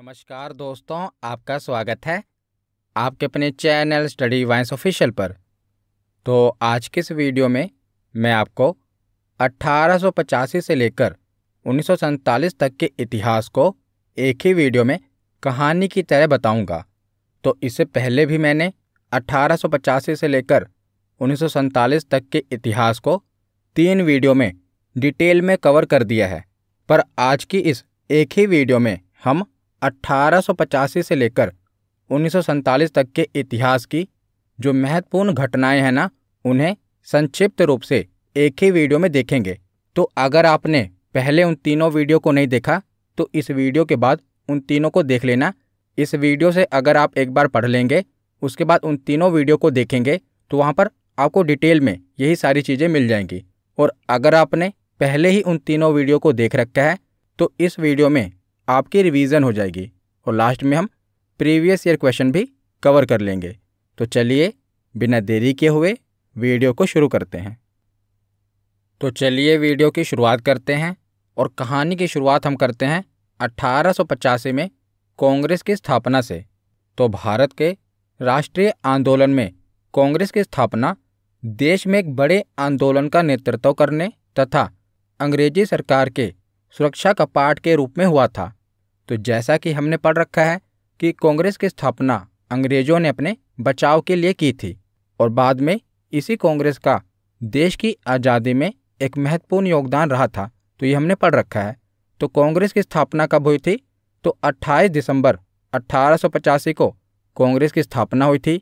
नमस्कार दोस्तों आपका स्वागत है आपके अपने चैनल स्टडी वाइंस ऑफिशियल पर तो आज के इस वीडियो में मैं आपको अट्ठारह से लेकर उन्नीस तक के इतिहास को एक ही वीडियो में कहानी की तरह बताऊंगा। तो इससे पहले भी मैंने अट्ठारह से लेकर उन्नीस तक के इतिहास को तीन वीडियो में डिटेल में कवर कर दिया है पर आज की इस एक ही वीडियो में हम 1885 से लेकर उन्नीस तक के इतिहास की जो महत्वपूर्ण घटनाएं हैं ना उन्हें संक्षिप्त रूप से एक ही वीडियो में देखेंगे तो अगर आपने पहले उन तीनों वीडियो को नहीं देखा तो इस वीडियो के बाद उन तीनों को देख लेना इस वीडियो से अगर आप एक बार पढ़ लेंगे उसके बाद उन तीनों वीडियो को देखेंगे तो वहाँ पर आपको डिटेल में यही सारी चीज़ें मिल जाएंगी और अगर आपने पहले ही उन तीनों वीडियो को देख रखा है तो इस वीडियो में आपकी रिवीजन हो जाएगी और लास्ट में हम प्रीवियस ईयर क्वेश्चन भी कवर कर लेंगे तो चलिए बिना देरी किए हुए वीडियो को शुरू करते हैं तो चलिए वीडियो की शुरुआत करते हैं और कहानी की शुरुआत हम करते हैं अट्ठारह में कांग्रेस की स्थापना से तो भारत के राष्ट्रीय आंदोलन में कांग्रेस की स्थापना देश में एक बड़े आंदोलन का नेतृत्व करने तथा अंग्रेजी सरकार के सुरक्षा का पाठ के रूप में हुआ था तो जैसा कि हमने पढ़ रखा है कि कांग्रेस की स्थापना अंग्रेजों ने अपने बचाव के लिए की थी और बाद में इसी कांग्रेस का देश की आज़ादी में एक महत्वपूर्ण योगदान रहा था तो ये हमने पढ़ रखा है तो कांग्रेस की स्थापना कब हुई थी तो 28 दिसंबर अट्ठारह को कांग्रेस की स्थापना हुई थी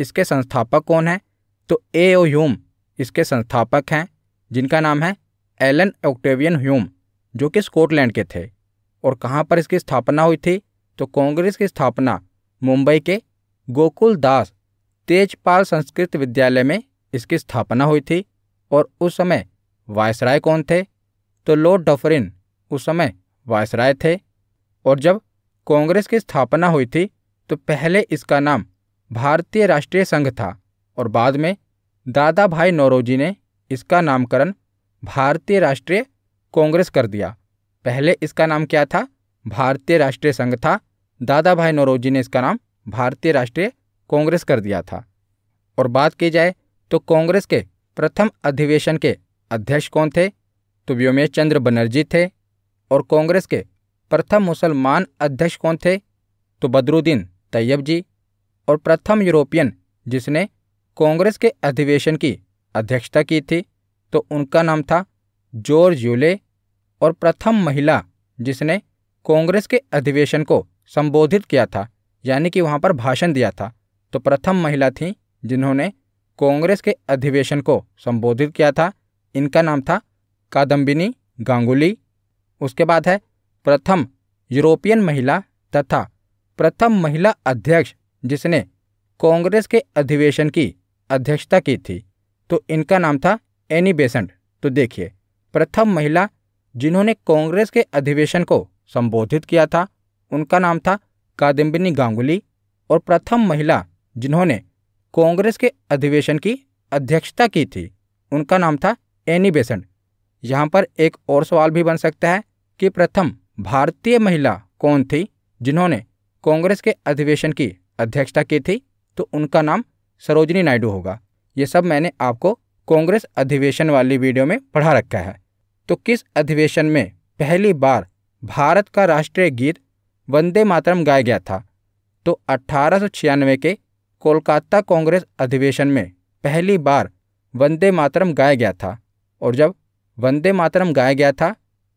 इसके संस्थापक कौन हैं तो ए ओ ह्यूम इसके संस्थापक हैं जिनका नाम है एलन ऑक्टेवियन ह्यूम जो कि स्कॉटलैंड के थे और कहाँ पर इसकी स्थापना हुई थी तो कांग्रेस की स्थापना मुंबई के गोकुल दास तेजपाल संस्कृत विद्यालय में इसकी स्थापना हुई थी और उस समय वायसराय कौन थे तो लॉर्ड डफरिन उस समय वायसराय थे और जब कांग्रेस की स्थापना हुई थी तो पहले इसका नाम भारतीय राष्ट्रीय संघ था और बाद में दादा भाई नौरोजी ने इसका नामकरण भारतीय राष्ट्रीय कांग्रेस कर दिया पहले इसका नाम क्या था भारतीय राष्ट्रीय संघ था दादा भाई नौरोजी ने इसका नाम भारतीय राष्ट्रीय कांग्रेस कर दिया था और बात की जाए तो कांग्रेस के प्रथम अधिवेशन के अध्यक्ष कौन थे तो व्योमेश चंद्र बनर्जी थे और कांग्रेस के प्रथम मुसलमान अध्यक्ष कौन थे तो बदरुद्दीन तैयब जी और प्रथम यूरोपियन जिसने कांग्रेस के अधिवेशन की अध्यक्षता की थी तो उनका नाम था जॉर्ज यूले और प्रथम महिला जिसने कांग्रेस के अधिवेशन को संबोधित किया था यानी कि वहाँ पर भाषण दिया था तो प्रथम महिला थी जिन्होंने कांग्रेस के अधिवेशन को संबोधित किया था इनका नाम था कादम्बिनी गांगुली उसके बाद है प्रथम यूरोपियन महिला तथा प्रथम महिला अध्यक्ष जिसने कांग्रेस के अधिवेशन की अध्यक्षता की थी तो इनका नाम था एनी बेसेंट तो देखिए प्रथम महिला जिन्होंने कांग्रेस के अधिवेशन को संबोधित किया था उनका नाम था कादम्बिनी गांगुली और प्रथम महिला जिन्होंने कांग्रेस के अधिवेशन की अध्यक्षता की थी उनका नाम था एनी बेसेंट यहाँ पर एक और सवाल भी बन सकता है कि प्रथम भारतीय महिला कौन थी जिन्होंने कांग्रेस के अधिवेशन की अध्यक्षता की थी तो उनका नाम सरोजनी नायडू होगा ये सब मैंने आपको कांग्रेस अधिवेशन वाली वीडियो में पढ़ा रखा है तो किस अधिवेशन में पहली बार भारत का राष्ट्रीय गीत वंदे मातरम गाया गया था तो अठारह के कोलकाता कांग्रेस अधिवेशन में पहली बार वंदे मातरम गाया गया था और जब वंदे मातरम गाया गया था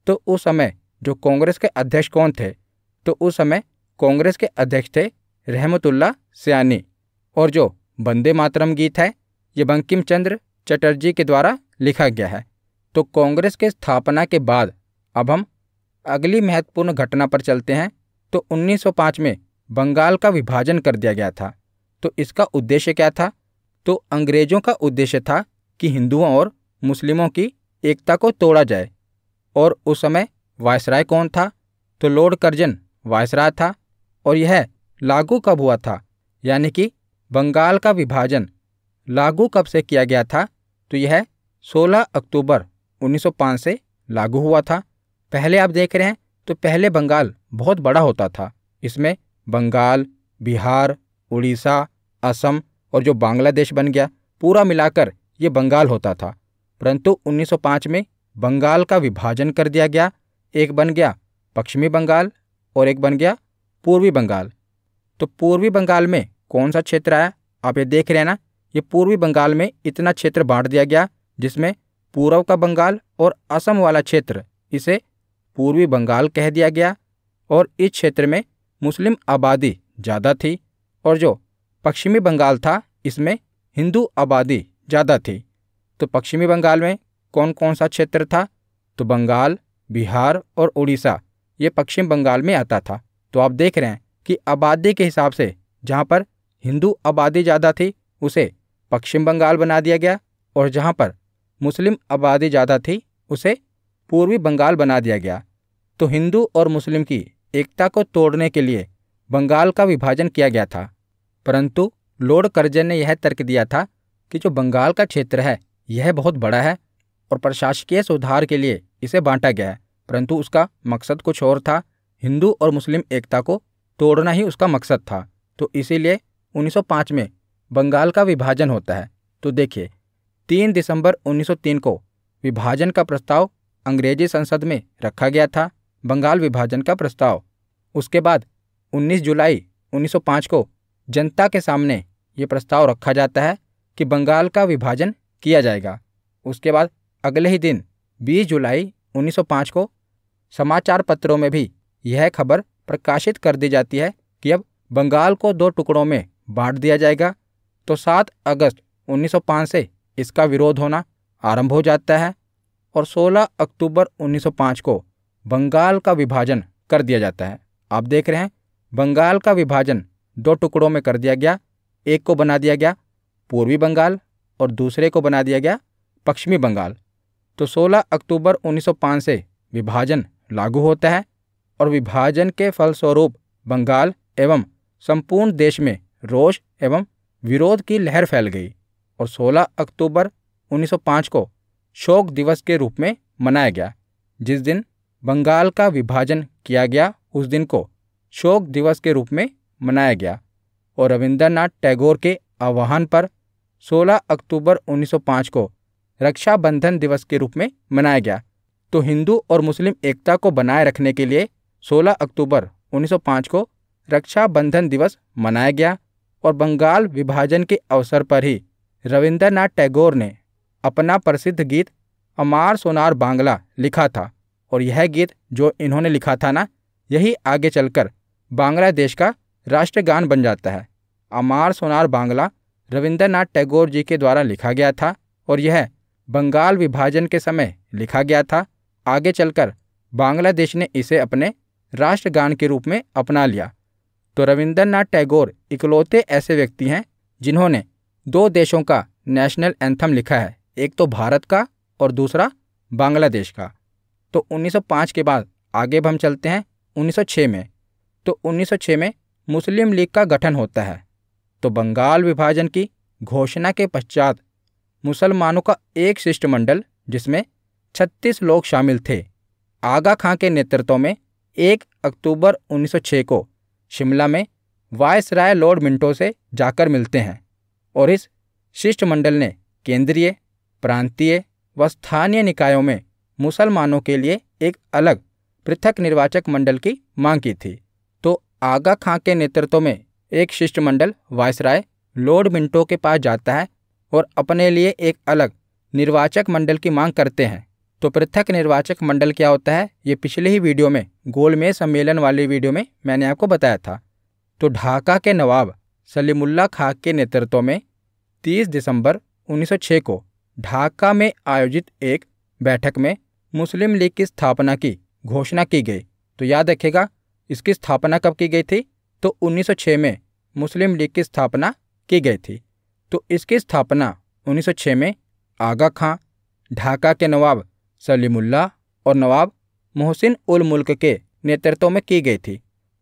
तो उस समय जो कांग्रेस के अध्यक्ष कौन थे तो उस समय कांग्रेस के अध्यक्ष थे रहमतुल्ला सयानी और जो वंदे मातरम गीत है ये बंकिम चंद्र चटर्जी के द्वारा लिखा गया है तो कांग्रेस के स्थापना के बाद अब हम अगली महत्वपूर्ण घटना पर चलते हैं तो 1905 में बंगाल का विभाजन कर दिया गया था तो इसका उद्देश्य क्या था तो अंग्रेजों का उद्देश्य था कि हिंदुओं और मुस्लिमों की एकता को तोड़ा जाए और उस समय वायसराय कौन था तो लॉर्ड कर्जन वायसराय था और यह लागू कब हुआ था यानी कि बंगाल का विभाजन लागू कब से किया गया था तो यह 16 अक्टूबर 1905 से लागू हुआ था पहले आप देख रहे हैं तो पहले बंगाल बहुत बड़ा होता था इसमें बंगाल बिहार उड़ीसा असम और जो बांग्लादेश बन गया पूरा मिलाकर ये बंगाल होता था परंतु 1905 में बंगाल का विभाजन कर दिया गया एक बन गया पश्चिमी बंगाल और एक बन गया पूर्वी बंगाल तो पूर्वी बंगाल में कौन सा क्षेत्र आया आप ये देख रहे हैं ना ये पूर्वी बंगाल में इतना क्षेत्र बांट दिया गया जिसमें पूर्व का बंगाल और असम वाला क्षेत्र इसे पूर्वी बंगाल कह दिया गया और इस क्षेत्र में मुस्लिम आबादी ज़्यादा थी और जो पश्चिमी बंगाल था इसमें हिंदू आबादी ज़्यादा थी तो पश्चिमी बंगाल में कौन कौन सा क्षेत्र था तो बंगाल बिहार और उड़ीसा ये पश्चिम बंगाल में आता था तो आप देख रहे हैं कि आबादी के हिसाब से जहाँ पर हिंदू आबादी ज़्यादा थी उसे पश्चिम बंगाल बना दिया गया और जहाँ पर मुस्लिम आबादी ज़्यादा थी उसे पूर्वी बंगाल बना दिया गया तो हिंदू और मुस्लिम की एकता को तोड़ने के लिए बंगाल का विभाजन किया गया था परंतु लॉर्ड कर्जन ने यह तर्क दिया था कि जो बंगाल का क्षेत्र है यह बहुत बड़ा है और प्रशासकीय सुधार के लिए इसे बांटा गया है परंतु उसका मकसद कुछ और था हिंदू और मुस्लिम एकता को तोड़ना ही उसका मकसद था तो इसीलिए 1905 में बंगाल का विभाजन होता है तो देखिए तीन दिसंबर 1903 को विभाजन का प्रस्ताव अंग्रेजी संसद में रखा गया था बंगाल विभाजन का प्रस्ताव उसके बाद 19 जुलाई 1905 को जनता के सामने ये प्रस्ताव रखा जाता है कि बंगाल का विभाजन किया जाएगा उसके बाद अगले ही दिन 20 जुलाई 1905 को समाचार पत्रों में भी यह खबर प्रकाशित कर दी जाती है कि अब बंगाल को दो टुकड़ों में बांट दिया जाएगा तो 7 अगस्त 1905 से इसका विरोध होना आरंभ हो जाता है और 16 अक्टूबर 1905 को बंगाल का विभाजन कर दिया जाता है आप देख रहे हैं बंगाल का विभाजन दो टुकड़ों में कर दिया गया एक को बना दिया गया पूर्वी बंगाल और दूसरे को बना दिया गया पश्चिमी बंगाल तो 16 अक्टूबर 1905 से विभाजन लागू होता है और विभाजन के फलस्वरूप बंगाल एवं संपूर्ण देश में रोष एवं विरोध की लहर फैल गई और 16 अक्टूबर 1905 को शोक दिवस के रूप में मनाया गया जिस दिन बंगाल का विभाजन किया गया उस दिन को शोक दिवस के रूप में मनाया गया और रविंद्रनाथ टैगोर के आह्वान पर 16 अक्टूबर 1905 को रक्षाबंधन दिवस के रूप में मनाया गया तो हिंदू और मुस्लिम एकता को बनाए रखने के लिए 16 अक्टूबर 1905 को रक्षाबंधन दिवस मनाया गया और बंगाल विभाजन के अवसर पर ही रविंद्रनाथ टैगोर ने अपना प्रसिद्ध गीत अमार सोनार बांग्ला लिखा था और यह गीत जो इन्होंने लिखा था ना यही आगे चलकर बांग्लादेश का राष्ट्रगान बन जाता है अमार सोनार बांग्ला रविंद्रनाथ टैगोर जी के द्वारा लिखा गया था और यह बंगाल विभाजन के समय लिखा गया था आगे चलकर बांग्लादेश ने इसे अपने राष्ट्रगान के रूप में अपना लिया तो रविंद्रनाथ टैगोर इकलौते ऐसे व्यक्ति हैं जिन्होंने दो देशों का नेशनल एंथम लिखा है एक तो भारत का और दूसरा बांग्लादेश का तो 1905 के बाद आगे हम चलते हैं 1906 में तो 1906 में मुस्लिम लीग का गठन होता है तो बंगाल विभाजन की घोषणा के पश्चात मुसलमानों का एक शिष्टमंडल जिसमें 36 लोग शामिल थे आगा खां के नेतृत्व में 1 अक्टूबर 1906 को शिमला में वायसराय लॉर्ड मिंटो से जाकर मिलते हैं और इस शिष्टमंडल ने केंद्रीय प्रांतीय व स्थानीय निकायों में मुसलमानों के लिए एक अलग पृथक निर्वाचक मंडल की मांग की थी तो आगा खां के नेतृत्व में एक शिष्टमंडल वायसराय लॉर्ड मिंटो के पास जाता है और अपने लिए एक अलग निर्वाचक मंडल की मांग करते हैं तो पृथक निर्वाचक मंडल क्या होता है ये पिछले ही वीडियो में गोलमेज सम्मेलन वाली वीडियो में मैंने आपको बताया था तो ढाका के नवाब सलीमुल्ला खां के नेतृत्व में 30 दिसंबर 1906 को ढाका में आयोजित एक बैठक में मुस्लिम लीग की स्थापना की घोषणा की गई तो याद रखेगा इसकी स्थापना कब की गई थी तो 1906 में मुस्लिम लीग की स्थापना की गई थी तो इसकी स्थापना 1906 में आगा खां ढाका के नवाब सलीमुल्ला और नवाब मोहसिन उल मुल्क के नेतृत्व में की गई थी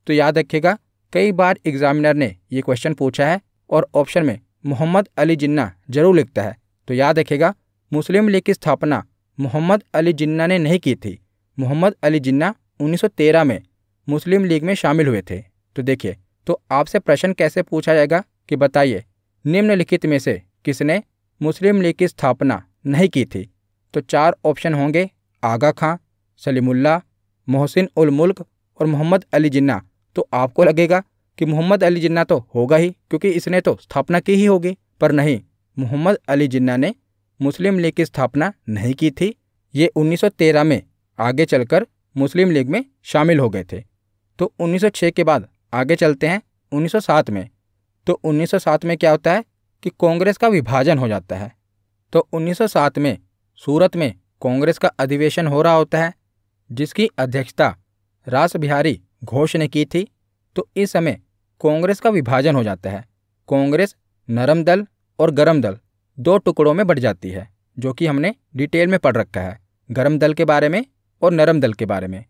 तो याद रखिएगा कई बार एग्जामिनर ने ये क्वेश्चन पूछा है और ऑप्शन में मोहम्मद अली जिन्ना जरूर लिखता है तो याद रखेगा मुस्लिम लीग की स्थापना मोहम्मद अली जिन्ना ने नहीं की थी मोहम्मद अली जिन्ना 1913 में मुस्लिम लीग में शामिल हुए थे तो देखिए तो आपसे प्रश्न कैसे पूछा जाएगा कि बताइए निम्नलिखित में से किसने मुस्लिम लीग की स्थापना नहीं की थी तो चार ऑप्शन होंगे आगा खां सलीमुल्ला मोहसिन उल मुल्क और मोहम्मद अली जिन्ना तो आपको लगेगा कि मोहम्मद अली जिन्ना तो होगा ही क्योंकि इसने तो स्थापना की ही होगी पर नहीं मोहम्मद अली जिन्ना ने मुस्लिम लीग की स्थापना नहीं की थी ये 1913 में आगे चलकर मुस्लिम लीग में शामिल हो गए थे तो 1906 के बाद आगे चलते हैं 1907 में तो 1907 में क्या होता है कि कांग्रेस का विभाजन हो जाता है तो 1907 में सूरत में कांग्रेस का अधिवेशन हो रहा होता है जिसकी अध्यक्षता रास बिहारी घोषणा की थी तो इस समय कांग्रेस का विभाजन हो जाता है कांग्रेस नरम दल और गरम दल दो टुकड़ों में बढ़ जाती है जो कि हमने डिटेल में पढ़ रखा है गरम दल के बारे में और नरम दल के बारे में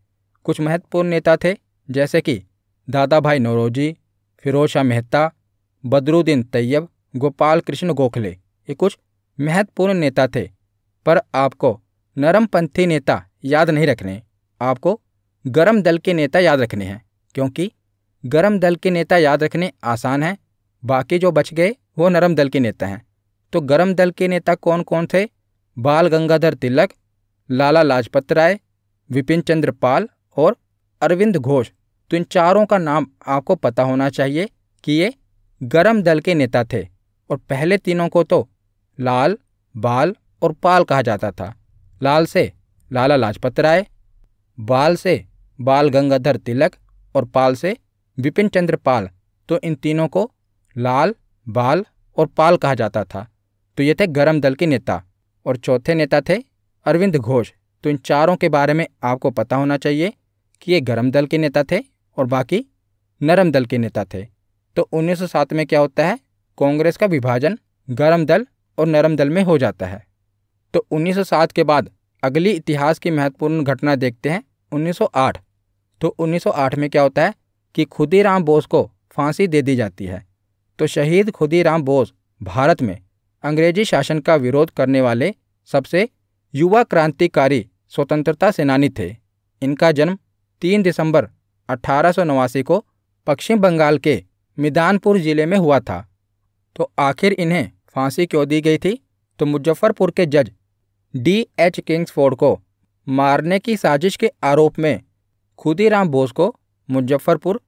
कुछ महत्वपूर्ण नेता थे जैसे कि दादा भाई नौरोजी फिरोज शाह मेहता बदरुद्दीन तैयब गोपाल कृष्ण गोखले ये कुछ महत्वपूर्ण नेता थे पर आपको नरमपंथी नेता याद नहीं रखने आपको गरम दल के नेता याद रखने हैं क्योंकि गरम दल के नेता याद रखने आसान हैं बाकी जो बच गए वो नरम दल के नेता हैं तो गरम दल के नेता कौन कौन थे बाल गंगाधर तिलक लाला लाजपत राय विपिन चंद्र पाल और अरविंद घोष तो इन चारों का नाम आपको पता होना चाहिए कि ये गरम दल के नेता थे और पहले तीनों को तो लाल बाल और पाल कहा जाता था लाल से लाला लाजपत राय बाल से बाल गंगाधर तिलक और पाल से विपिन चंद्र पाल तो इन तीनों को लाल बाल और पाल कहा जाता था तो ये थे गरम दल के नेता और चौथे नेता थे अरविंद घोष तो इन चारों के बारे में आपको पता होना चाहिए कि ये गरम दल के नेता थे और बाकी नरम दल के नेता थे तो 1907 में क्या होता है कांग्रेस का विभाजन गरम दल और नरम दल में हो जाता है तो 1907 के बाद अगली इतिहास की महत्वपूर्ण घटना देखते हैं 1908 तो 1908 में क्या होता है कि खुदीराम बोस को फांसी दे दी जाती है तो शहीद खुदीराम बोस भारत में अंग्रेजी शासन का विरोध करने वाले सबसे युवा क्रांतिकारी स्वतंत्रता सेनानी थे इनका जन्म 3 दिसंबर अठारह को पश्चिम बंगाल के मिदानपुर ज़िले में हुआ था तो आखिर इन्हें फांसी क्यों दी गई थी तो मुजफ्फ़रपुर के जज डी एच किंग्सफोर्ड को मारने की साजिश के आरोप में खुदीराम बोस को मुजफ्फरपुर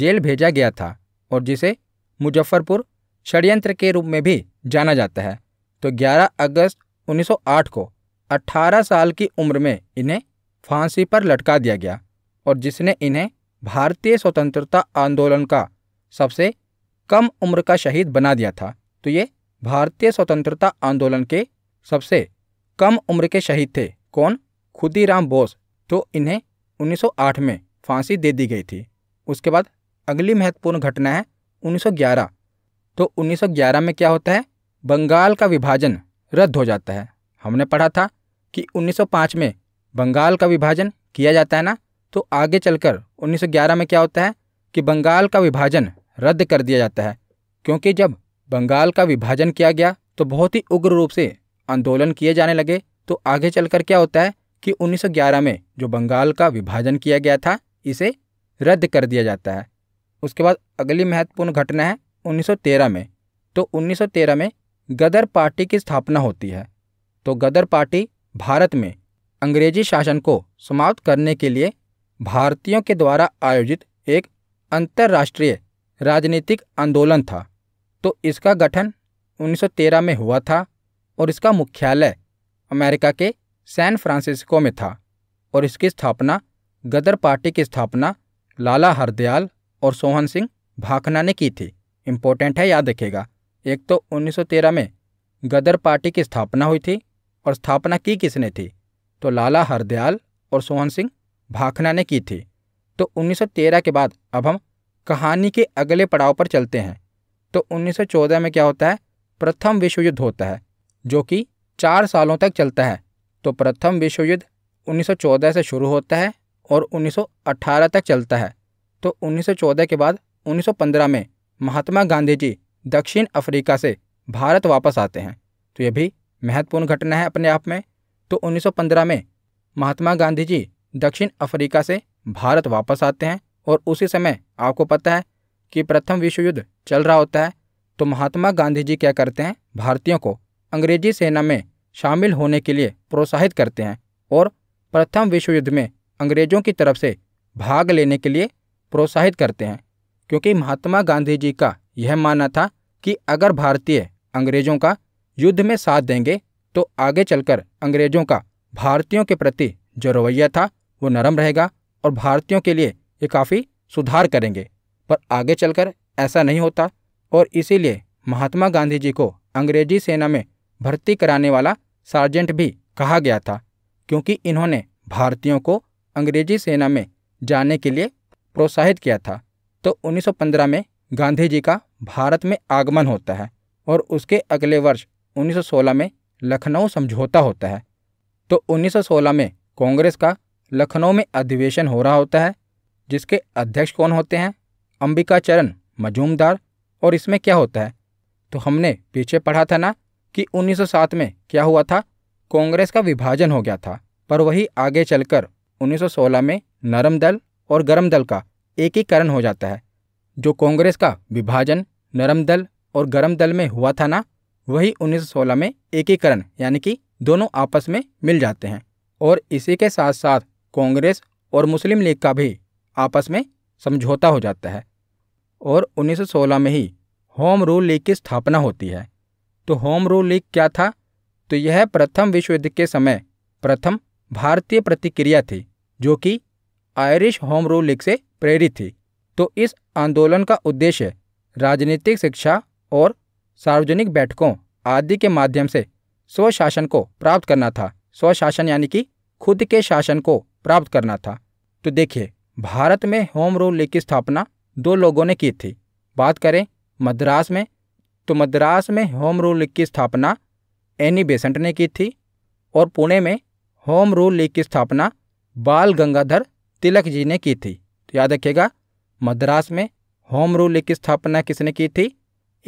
जेल भेजा गया था और जिसे मुजफ्फरपुर षड्यंत्र के रूप में भी जाना जाता है तो 11 अगस्त 1908 को 18 साल की उम्र में इन्हें फांसी पर लटका दिया गया और जिसने इन्हें भारतीय स्वतंत्रता आंदोलन का सबसे कम उम्र का शहीद बना दिया था तो ये भारतीय स्वतंत्रता आंदोलन के सबसे कम उम्र के शहीद थे कौन खुदीराम बोस तो इन्हें 1908 में फांसी दे दी गई थी उसके बाद अगली महत्वपूर्ण घटना है 1911 तो 1911 में क्या होता है बंगाल का विभाजन रद्द हो जाता है हमने पढ़ा था कि 1905 में बंगाल का विभाजन किया जाता है ना तो आगे चलकर 1911 में क्या होता है कि बंगाल का विभाजन रद्द कर दिया जाता है क्योंकि जब बंगाल का विभाजन किया गया तो बहुत ही उग्र रूप से आंदोलन किए जाने लगे तो आगे चलकर क्या होता है कि 1911 में जो बंगाल का विभाजन किया गया था इसे रद्द कर दिया जाता है उसके बाद अगली महत्वपूर्ण घटना है 1913 में तो 1913 में गदर पार्टी की स्थापना होती है तो गदर पार्टी भारत में अंग्रेजी शासन को समाप्त करने के लिए भारतीयों के द्वारा आयोजित एक अंतर्राष्ट्रीय राजनीतिक आंदोलन था तो इसका गठन 1913 में हुआ था और इसका मुख्यालय अमेरिका के सैन फ्रांसिस्को में था और इसकी स्थापना गदर पार्टी की स्थापना लाला हरदयाल और सोहन सिंह भाखना ने की थी इम्पोर्टेंट है याद रखेगा एक तो 1913 में गदर पार्टी की स्थापना हुई थी और स्थापना की किसने थी तो लाला हरदयाल और सोहन सिंह भाखना ने की थी तो 1913 के बाद अब हम कहानी के अगले पड़ाव पर चलते हैं तो 1914 में क्या होता है प्रथम विश्व युद्ध होता है जो कि चार सालों तक चलता है तो प्रथम विश्व युद्ध 1914 से शुरू होता है और 1918 तक चलता है तो 1914 के बाद 1915 में महात्मा गांधी जी दक्षिण अफ्रीका से भारत वापस आते हैं तो यह भी महत्वपूर्ण घटना है अपने आप में तो 1915 में महात्मा गांधी जी दक्षिण अफ्रीका से भारत वापस आते हैं और उसी समय आपको पता है कि प्रथम विश्व युद्ध चल रहा होता है तो महात्मा गांधी जी क्या करते हैं भारतीयों को अंग्रेजी सेना में शामिल होने के लिए प्रोत्साहित करते हैं और प्रथम विश्व युद्ध में अंग्रेज़ों की तरफ से भाग लेने के लिए प्रोत्साहित करते हैं क्योंकि महात्मा गांधी जी का यह मानना था कि अगर भारतीय अंग्रेज़ों का युद्ध में साथ देंगे तो आगे चलकर अंग्रेज़ों का भारतीयों के प्रति जो रवैया था वो नरम रहेगा और भारतीयों के लिए ये काफ़ी सुधार करेंगे पर आगे चलकर ऐसा नहीं होता और इसीलिए महात्मा गांधी जी को अंग्रेजी सेना में भर्ती कराने वाला सार्जेंट भी कहा गया था क्योंकि इन्होंने भारतीयों को अंग्रेजी सेना में जाने के लिए प्रोत्साहित किया था तो 1915 में गांधी जी का भारत में आगमन होता है और उसके अगले वर्ष 1916 में लखनऊ समझौता होता है तो 1916 में कांग्रेस का लखनऊ में अधिवेशन हो रहा होता है जिसके अध्यक्ष कौन होते हैं अंबिका चरण मजूमदार और इसमें क्या होता है तो हमने पीछे पढ़ा था ना कि 1907 में क्या हुआ था कांग्रेस का विभाजन हो गया था पर वही आगे चलकर 1916 में नरम दल और गरम दल का एकीकरण हो जाता है जो कांग्रेस का विभाजन नरम दल और गरम दल में हुआ था ना वही 1916 में एकीकरण यानी कि दोनों आपस में मिल जाते हैं और इसी के साथ साथ कांग्रेस और मुस्लिम लीग का भी आपस में समझौता हो जाता है और 1916 में ही होम रूल लीग की स्थापना होती है तो होम रूल लीग क्या था तो यह प्रथम विश्व युद्ध के समय प्रथम भारतीय प्रतिक्रिया थी जो कि आयरिश होम रूल लीग से प्रेरित थी तो इस आंदोलन का उद्देश्य राजनीतिक शिक्षा और सार्वजनिक बैठकों आदि के माध्यम से स्वशासन को प्राप्त करना था स्वशासन यानी कि खुद के शासन को प्राप्त करना था तो देखिए भारत में होम रूल लीग की स्थापना दो लोगों ने की थी बात करें मद्रास में तो मद्रास में होम रूल लीग की स्थापना एनी बेसेंट ने की थी और पुणे में होम रूल लीग की स्थापना बाल गंगाधर तिलक जी ने की थी तो याद रखिएगा मद्रास में होम रूल लीग की स्थापना किसने की थी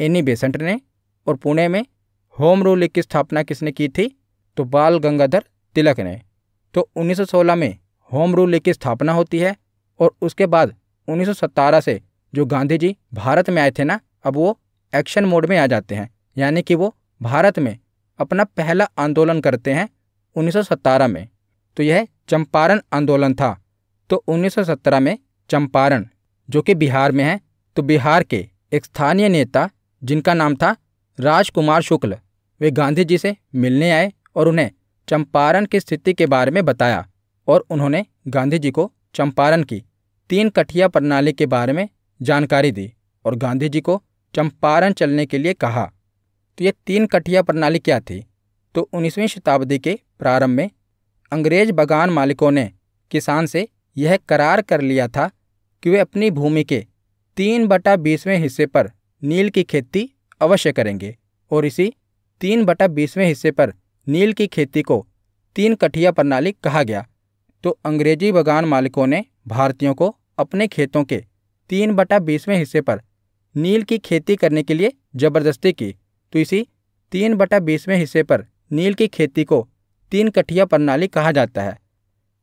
एनी बेसेंट ने और पुणे में होम रूल लीग की स्थापना किसने की थी तो बाल गंगाधर तिलक ने तो 1916 में होम रूल लीग की स्थापना होती है और उसके बाद 1917 से जो गांधी जी भारत में आए थे ना अब वो एक्शन मोड में आ जाते हैं यानी कि वो भारत में अपना पहला आंदोलन करते हैं उन्नीस में तो यह चंपारण आंदोलन था तो उन्नीस में चंपारण जो कि बिहार में है तो बिहार के एक स्थानीय नेता जिनका नाम था राजकुमार शुक्ल वे गांधी जी से मिलने आए और उन्हें चंपारण की स्थिति के बारे में बताया और उन्होंने गांधी जी को चंपारण की तीन कठिया प्रणाली के बारे में जानकारी दी और गांधी जी को चंपारण चलने के लिए कहा तो ये तीन कठिया प्रणाली क्या थी तो 19वीं शताब्दी के प्रारंभ में अंग्रेज बगान मालिकों ने किसान से यह करार कर लिया था कि वे अपनी भूमि के तीन बटा बीसवें हिस्से पर नील की खेती अवश्य करेंगे और इसी तीन बटा बीसवें हिस्से पर नील की खेती को तीन कठिया प्रणाली कहा गया तो अंग्रेजी बगान मालिकों ने भारतीयों को अपने खेतों के तीन बटा बीसवें हिस्से पर नील की खेती करने के लिए ज़बरदस्ती की तो इसी तीन बटा बीसवें हिस्से पर नील की खेती को तीन कठिया प्रणाली कहा जाता है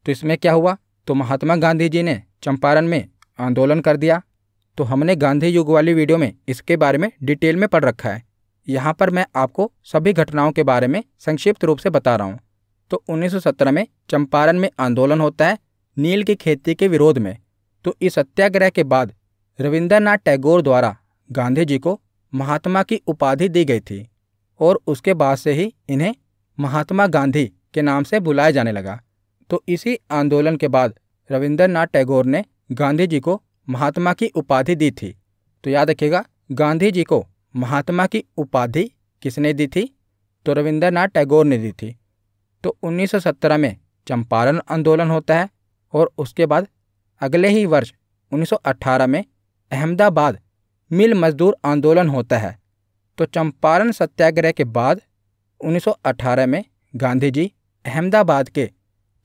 तो इसमें क्या हुआ तो महात्मा गांधी जी ने चंपारण में आंदोलन कर दिया तो हमने गांधी युग वाली वीडियो में इसके बारे में डिटेल में पढ़ रखा है यहाँ पर मैं आपको सभी घटनाओं के बारे में संक्षिप्त रूप से बता रहा हूँ तो 1917 में चंपारण में आंदोलन होता है नील की खेती के विरोध में तो इस सत्याग्रह के बाद रविंद्रनाथ टैगोर द्वारा गांधी जी को महात्मा की उपाधि दी गई थी और उसके बाद से ही इन्हें महात्मा गांधी के नाम से बुलाया जाने लगा तो इसी आंदोलन के बाद रविंद्रनाथ टैगोर ने गांधी जी को महात्मा की उपाधि दी थी तो याद रखिएगा गांधी जी को महात्मा की उपाधि किसने दी थी तो रविंद्रनाथ टैगोर ने दी थी तो 1917 में चंपारण आंदोलन होता है और उसके बाद अगले ही वर्ष 1918 में अहमदाबाद मिल मज़दूर आंदोलन होता है तो चंपारण सत्याग्रह के बाद 1918 में गांधी जी अहमदाबाद के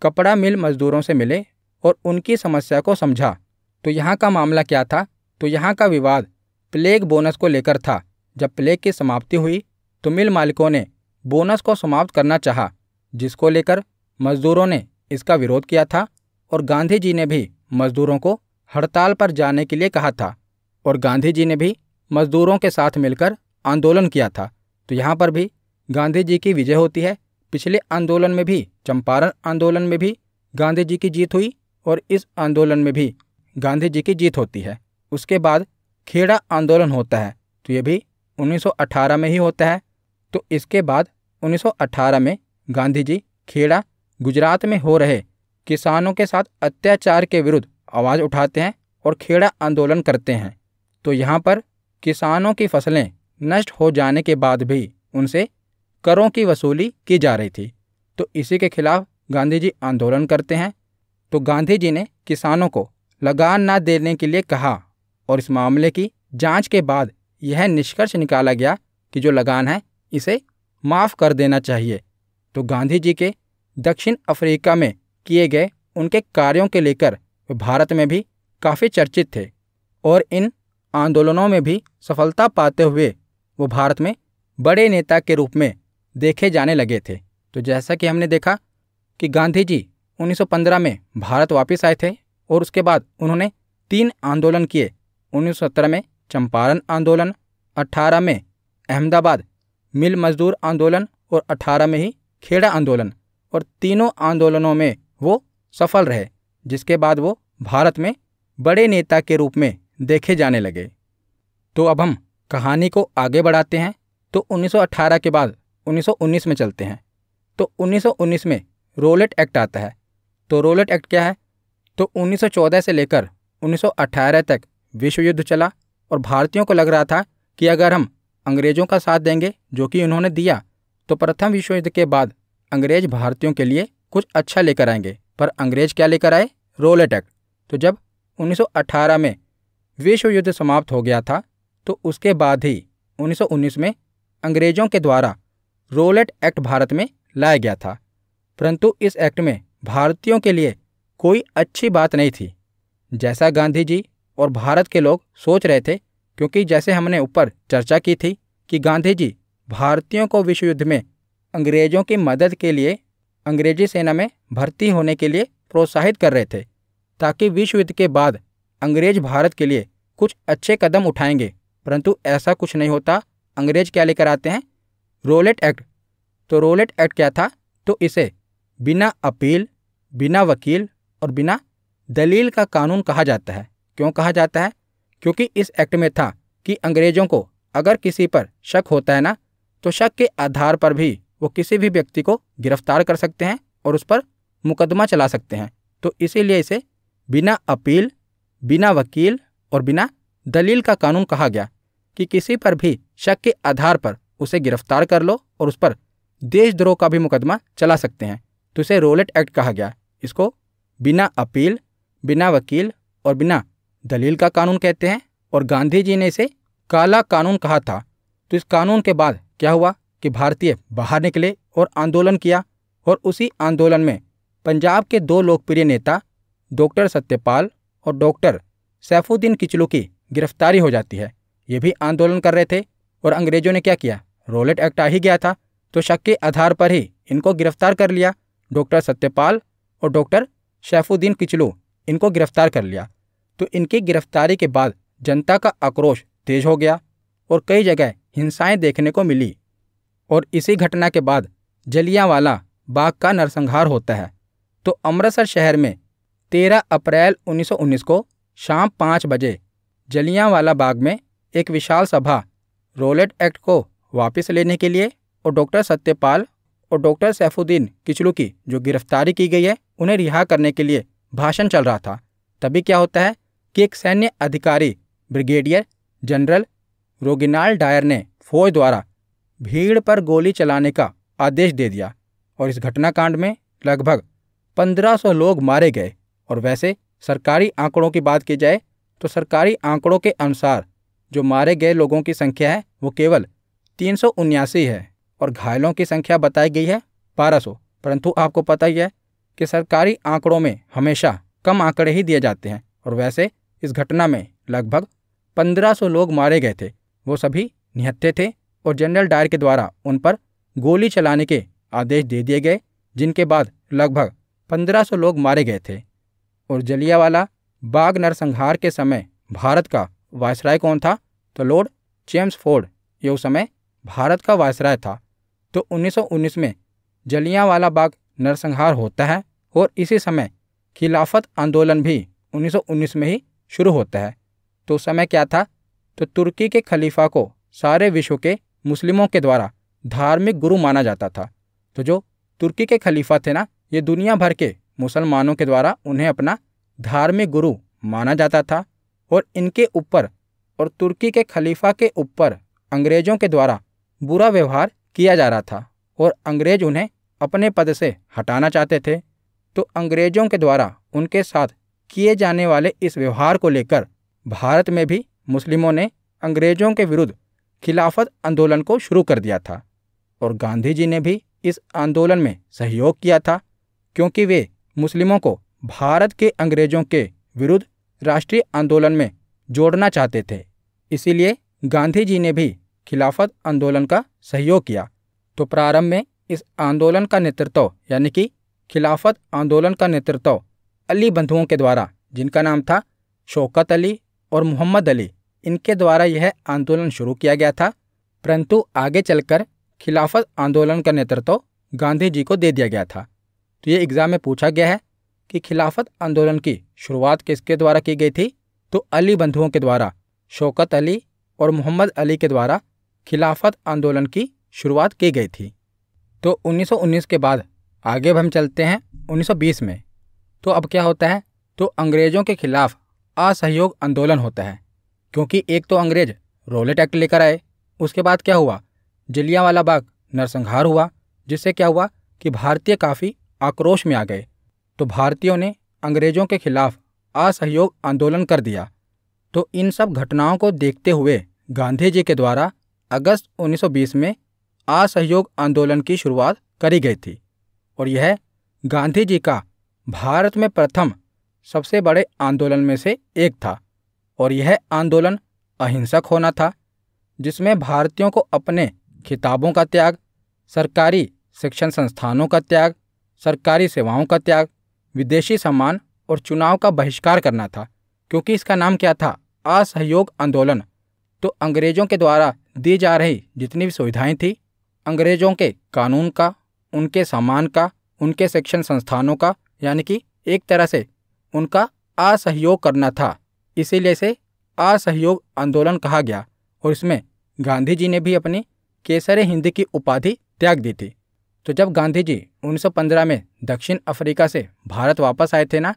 कपड़ा मिल मज़दूरों से मिले और उनकी समस्या को समझा तो यहाँ का मामला क्या था तो यहाँ का विवाद प्लेग बोनस को लेकर था जब प्लेग की समाप्ति हुई तो मिल मालिकों ने बोनस को समाप्त करना चाहा जिसको लेकर मज़दूरों ने इसका विरोध किया था और गांधी जी ने भी मज़दूरों को हड़ताल पर जाने के लिए कहा था और गांधी जी ने भी मजदूरों के साथ मिलकर आंदोलन किया था तो यहाँ पर भी गांधी जी की विजय होती है पिछले आंदोलन में भी चंपारण आंदोलन में भी गांधी जी की जीत हुई और इस आंदोलन में भी गांधी जी की जीत होती है उसके बाद खेड़ा आंदोलन होता है तो ये भी 1918 में ही होता है तो इसके बाद 1918 में गांधी जी खेड़ा गुजरात में हो रहे किसानों के साथ अत्याचार के विरुद्ध आवाज़ उठाते हैं और खेड़ा आंदोलन करते हैं तो यहाँ पर किसानों की फसलें नष्ट हो जाने के बाद भी उनसे करों की वसूली की जा रही थी तो इसी के खिलाफ गांधी जी आंदोलन करते हैं तो गांधी जी ने किसानों को लगान ना देने के लिए कहा और इस मामले की जांच के बाद यह निष्कर्ष निकाला गया कि जो लगान है इसे माफ़ कर देना चाहिए तो गांधी जी के दक्षिण अफ्रीका में किए गए उनके कार्यों के लेकर वे भारत में भी काफ़ी चर्चित थे और इन आंदोलनों में भी सफलता पाते हुए वो भारत में बड़े नेता के रूप में देखे जाने लगे थे तो जैसा कि हमने देखा कि गांधी जी 1915 में भारत वापस आए थे और उसके बाद उन्होंने तीन आंदोलन किए 1917 में चंपारण आंदोलन 18 में अहमदाबाद मिल मजदूर आंदोलन और 18 में ही खेड़ा आंदोलन और तीनों आंदोलनों में वो सफल रहे जिसके बाद वो भारत में बड़े नेता के रूप में देखे जाने लगे तो अब हम कहानी को आगे बढ़ाते हैं तो 1918 के बाद 1919 में चलते हैं तो 1919 में रोलेट एक्ट आता है तो रोलेट एक्ट क्या है तो 1914 से लेकर 1918 तक विश्व युद्ध चला और भारतीयों को लग रहा था कि अगर हम अंग्रेज़ों का साथ देंगे जो कि उन्होंने दिया तो प्रथम विश्व युद्ध के बाद अंग्रेज भारतीयों के लिए कुछ अच्छा लेकर आएंगे पर अंग्रेज क्या लेकर आए रोलेट एक्ट तो जब 1918 में विश्व युद्ध समाप्त हो गया था तो उसके बाद ही 1919 में अंग्रेज़ों के द्वारा रोलेट एक्ट भारत में लाया गया था परंतु इस एक्ट में भारतीयों के लिए कोई अच्छी बात नहीं थी जैसा गांधी जी और भारत के लोग सोच रहे थे क्योंकि जैसे हमने ऊपर चर्चा की थी कि गांधी जी भारतीयों को विश्व युद्ध में अंग्रेज़ों की मदद के लिए अंग्रेजी सेना में भर्ती होने के लिए प्रोत्साहित कर रहे थे ताकि विश्व युद्ध के बाद अंग्रेज भारत के लिए कुछ अच्छे कदम उठाएंगे परंतु ऐसा कुछ नहीं होता अंग्रेज क्या लेकर आते हैं रोलेट एक्ट तो रोलेट एक्ट क्या था तो इसे बिना अपील बिना वकील और बिना दलील का कानून कहा जाता है क्यों कहा जाता है क्योंकि इस एक्ट में था कि अंग्रेज़ों को अगर किसी पर शक होता है ना तो शक के आधार पर भी वो किसी भी व्यक्ति को गिरफ्तार कर सकते हैं और उस पर मुकदमा चला सकते हैं तो इसीलिए इसे बिना अपील बिना वकील और बिना दलील का कानून कहा गया कि किसी पर भी शक के आधार पर उसे गिरफ्तार कर लो और उस पर देशद्रोह का भी मुकदमा चला सकते हैं तो इसे रोलेट एक्ट कहा गया इसको बिना अपील बिना वकील और बिना दलील का कानून कहते हैं और गांधी जी ने इसे काला कानून कहा था तो इस कानून के बाद क्या हुआ कि भारतीय बाहर निकले और आंदोलन किया और उसी आंदोलन में पंजाब के दो लोकप्रिय नेता डॉक्टर सत्यपाल और डॉक्टर सैफुद्दीन किचलू की गिरफ्तारी हो जाती है ये भी आंदोलन कर रहे थे और अंग्रेजों ने क्या किया रोलेट एक्ट आ ही गया था तो शक के आधार पर ही इनको गिरफ्तार कर लिया डॉक्टर सत्यपाल और डॉक्टर सैफुद्दीन किचलू इनको गिरफ्तार कर लिया तो इनकी गिरफ्तारी के बाद जनता का आक्रोश तेज हो गया और कई जगह हिंसाएं देखने को मिली और इसी घटना के बाद जलियांवाला बाग का नरसंहार होता है तो अमृतसर शहर में 13 अप्रैल 1919 को शाम पाँच बजे जलियांवाला बाग में एक विशाल सभा रोलेट एक्ट को वापस लेने के लिए और डॉक्टर सत्यपाल और डॉक्टर सैफुद्दीन किचलू की जो गिरफ्तारी की गई है उन्हें रिहा करने के लिए भाषण चल रहा था तभी क्या होता है कि एक सैन्य अधिकारी ब्रिगेडियर जनरल रोगिनाल डायर ने फौज द्वारा भीड़ पर गोली चलाने का आदेश दे दिया और इस घटनाकांड में लगभग 1500 लोग मारे गए और वैसे सरकारी आंकड़ों की बात की जाए तो सरकारी आंकड़ों के अनुसार जो मारे गए लोगों की संख्या है वो केवल तीन है और घायलों की संख्या बताई गई है 1200 परंतु आपको पता ही है कि सरकारी आंकड़ों में हमेशा कम आंकड़े ही दिए जाते हैं और वैसे इस घटना में लगभग 1500 लोग मारे गए थे वो सभी निहत्थे थे और जनरल डायर के द्वारा उन पर गोली चलाने के आदेश दे दिए गए जिनके बाद लगभग 1500 लोग मारे गए थे और जलियावाला बाग नरसंहार के समय भारत का वायसराय कौन था तो लॉर्ड जेम्स फोर्ड ये उस समय भारत का वायसराय था तो 1919 में जलियावाला बाग नरसंहार होता है और इसी समय खिलाफत आंदोलन भी 1919 में ही शुरू होता है तो उस समय क्या था तो तुर्की के खलीफा को सारे विश्व के मुस्लिमों के द्वारा धार्मिक गुरु माना जाता था तो जो तुर्की के खलीफा थे ना ये दुनिया भर के मुसलमानों के द्वारा उन्हें अपना धार्मिक गुरु माना जाता था और इनके ऊपर और तुर्की के खलीफा के ऊपर अंग्रेज़ों के द्वारा बुरा व्यवहार किया जा रहा था और अंग्रेज उन्हें अपने पद से हटाना चाहते थे तो अंग्रेज़ों के द्वारा उनके साथ किए जाने वाले इस व्यवहार को लेकर भारत में भी मुस्लिमों ने अंग्रेज़ों के विरुद्ध खिलाफत आंदोलन को शुरू कर दिया था और गांधी जी ने भी इस आंदोलन में सहयोग किया था क्योंकि वे मुस्लिमों को भारत के अंग्रेजों के विरुद्ध राष्ट्रीय आंदोलन में जोड़ना चाहते थे इसीलिए गांधी जी ने भी खिलाफत आंदोलन का सहयोग किया तो प्रारंभ में इस आंदोलन का नेतृत्व यानी कि खिलाफत आंदोलन का नेतृत्व अली बंधुओं के द्वारा जिनका नाम था शौकत अली और मोहम्मद अली इनके द्वारा यह आंदोलन शुरू किया गया था परंतु आगे चलकर खिलाफत आंदोलन का नेतृत्व गांधी जी को दे दिया गया था तो ये एग्ज़ाम में पूछा गया है कि खिलाफत आंदोलन की शुरुआत किसके द्वारा की गई थी तो अली बंधुओं के द्वारा शौकत अली और मोहम्मद अली के द्वारा खिलाफत आंदोलन की शुरुआत की गई थी तो 1919 के बाद आगे हम चलते हैं 1920 में तो अब क्या होता है तो अंग्रेज़ों के खिलाफ असहयोग आंदोलन होता है क्योंकि एक तो अंग्रेज रोलेट एक्ट लेकर आए उसके बाद क्या हुआ जलियावाला बाग नरसंहार हुआ जिससे क्या हुआ कि भारतीय काफ़ी आक्रोश में आ गए तो भारतीयों ने अंग्रेजों के खिलाफ असहयोग आंदोलन कर दिया तो इन सब घटनाओं को देखते हुए गांधी जी के द्वारा अगस्त 1920 में असहयोग आंदोलन की शुरुआत करी गई थी और यह गांधी जी का भारत में प्रथम सबसे बड़े आंदोलन में से एक था और यह आंदोलन अहिंसक होना था जिसमें भारतीयों को अपने खिताबों का त्याग सरकारी शिक्षण संस्थानों का त्याग सरकारी सेवाओं का त्याग विदेशी सम्मान और चुनाव का बहिष्कार करना था क्योंकि इसका नाम क्या था असहयोग आंदोलन तो अंग्रेज़ों के द्वारा दी जा रही जितनी भी सुविधाएं थी अंग्रेज़ों के कानून का उनके सामान का उनके शिक्षण संस्थानों का यानी कि एक तरह से उनका असहयोग करना था इसीलिए इसे असहयोग आंदोलन कहा गया और इसमें गांधी जी ने भी अपनी केसर हिंद की उपाधि त्याग दी थी तो जब गांधी जी 1915 में दक्षिण अफ्रीका से भारत वापस आए थे ना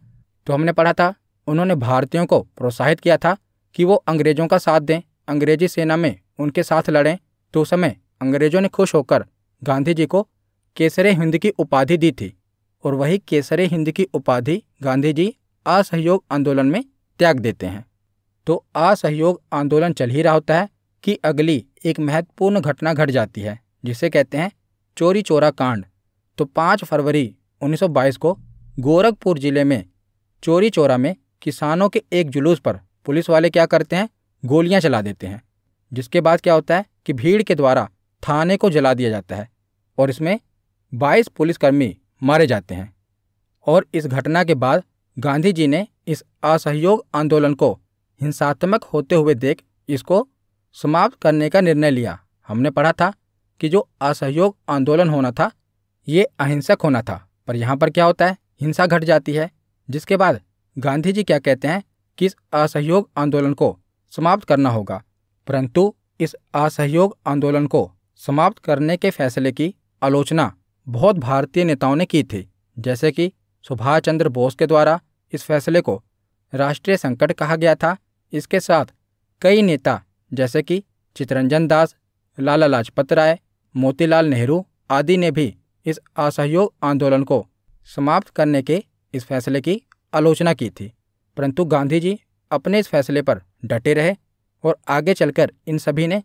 तो हमने पढ़ा था उन्होंने भारतीयों को प्रोत्साहित किया था कि वो अंग्रेजों का साथ दें अंग्रेजी सेना में उनके साथ लड़ें तो उस समय अंग्रेजों ने खुश होकर गांधी जी को केसरे हिंद की उपाधि दी थी और वही केसरे हिंद की उपाधि गांधी जी असहयोग आंदोलन में त्याग देते हैं तो असहयोग आंदोलन चल ही रहा होता है कि अगली एक महत्वपूर्ण घटना घट जाती है जिसे कहते हैं चोरी चोरा कांड तो 5 फरवरी 1922 को गोरखपुर जिले में चोरी चोरा में किसानों के एक जुलूस पर पुलिस वाले क्या करते हैं गोलियां चला देते हैं जिसके बाद क्या होता है कि भीड़ के द्वारा थाने को जला दिया जाता है और इसमें 22 पुलिसकर्मी मारे जाते हैं और इस घटना के बाद गांधी जी ने इस असहयोग आंदोलन को हिंसात्मक होते हुए देख इसको समाप्त करने का निर्णय लिया हमने पढ़ा था कि जो असहयोग आंदोलन होना था ये अहिंसक होना था पर यहाँ पर क्या होता है हिंसा घट जाती है जिसके बाद गांधी जी क्या कहते हैं कि इस असहयोग आंदोलन को समाप्त करना होगा परंतु इस असहयोग आंदोलन को समाप्त करने के फैसले की आलोचना बहुत भारतीय नेताओं ने की थी जैसे कि सुभाष चंद्र बोस के द्वारा इस फैसले को राष्ट्रीय संकट कहा गया था इसके साथ कई नेता जैसे कि चितरंजन दास लाला लाजपत राय मोतीलाल नेहरू आदि ने भी इस असहयोग आंदोलन को समाप्त करने के इस फैसले की आलोचना की थी परंतु गांधी जी अपने इस फैसले पर डटे रहे और आगे चलकर इन सभी ने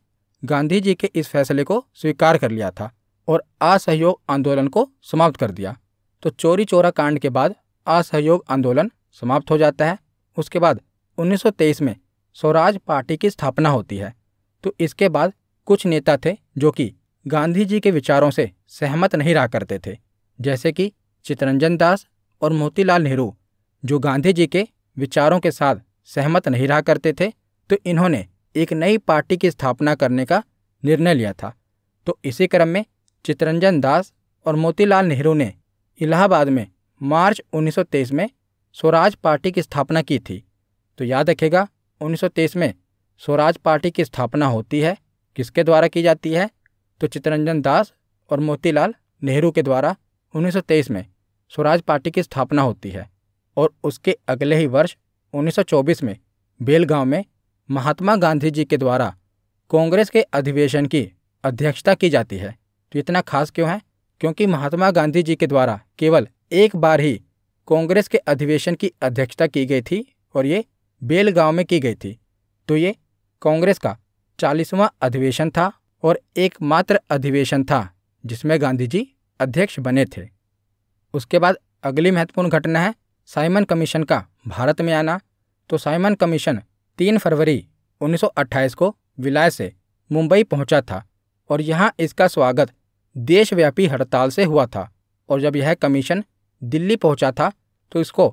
गांधी जी के इस फैसले को स्वीकार कर लिया था और असहयोग आंदोलन को समाप्त कर दिया तो चोरी चोरा कांड के बाद असहयोग आंदोलन समाप्त हो जाता है उसके बाद 1923 में स्वराज पार्टी की स्थापना होती है तो इसके बाद कुछ नेता थे जो कि गांधी जी के विचारों से सहमत नहीं रहा करते थे जैसे कि चितरंजन दास और मोतीलाल नेहरू जो गांधी जी के विचारों के साथ सहमत नहीं रहा करते थे तो इन्होंने एक नई पार्टी की स्थापना करने का निर्णय लिया था तो इसी क्रम में चितरंजन दास और मोतीलाल नेहरू ने इलाहाबाद में मार्च 1923 में स्वराज पार्टी की स्थापना की थी तो याद रखेगा 1923 में स्वराज पार्टी की स्थापना होती है किसके द्वारा की जाती है तो चित्तरंजन दास और मोतीलाल नेहरू के द्वारा 1923 में स्वराज पार्टी की स्थापना होती है और उसके अगले ही वर्ष 1924 में बेलगांव में महात्मा गांधी जी के द्वारा कांग्रेस के अधिवेशन की अध्यक्षता की जाती है तो इतना खास क्यों है क्योंकि महात्मा गांधी जी के द्वारा केवल एक बार ही कांग्रेस के अधिवेशन की अध्यक्षता की गई थी और ये बेलगांव में की गई थी तो ये कांग्रेस का चालीसवां अधिवेशन था और एकमात्र अधिवेशन था जिसमें गांधी जी अध्यक्ष बने थे उसके बाद अगली महत्वपूर्ण घटना है साइमन कमीशन का भारत में आना तो साइमन कमीशन 3 फरवरी 1928 को विलाय से मुंबई पहुंचा था और यहाँ इसका स्वागत देशव्यापी हड़ताल से हुआ था और जब यह कमीशन दिल्ली पहुंचा था तो इसको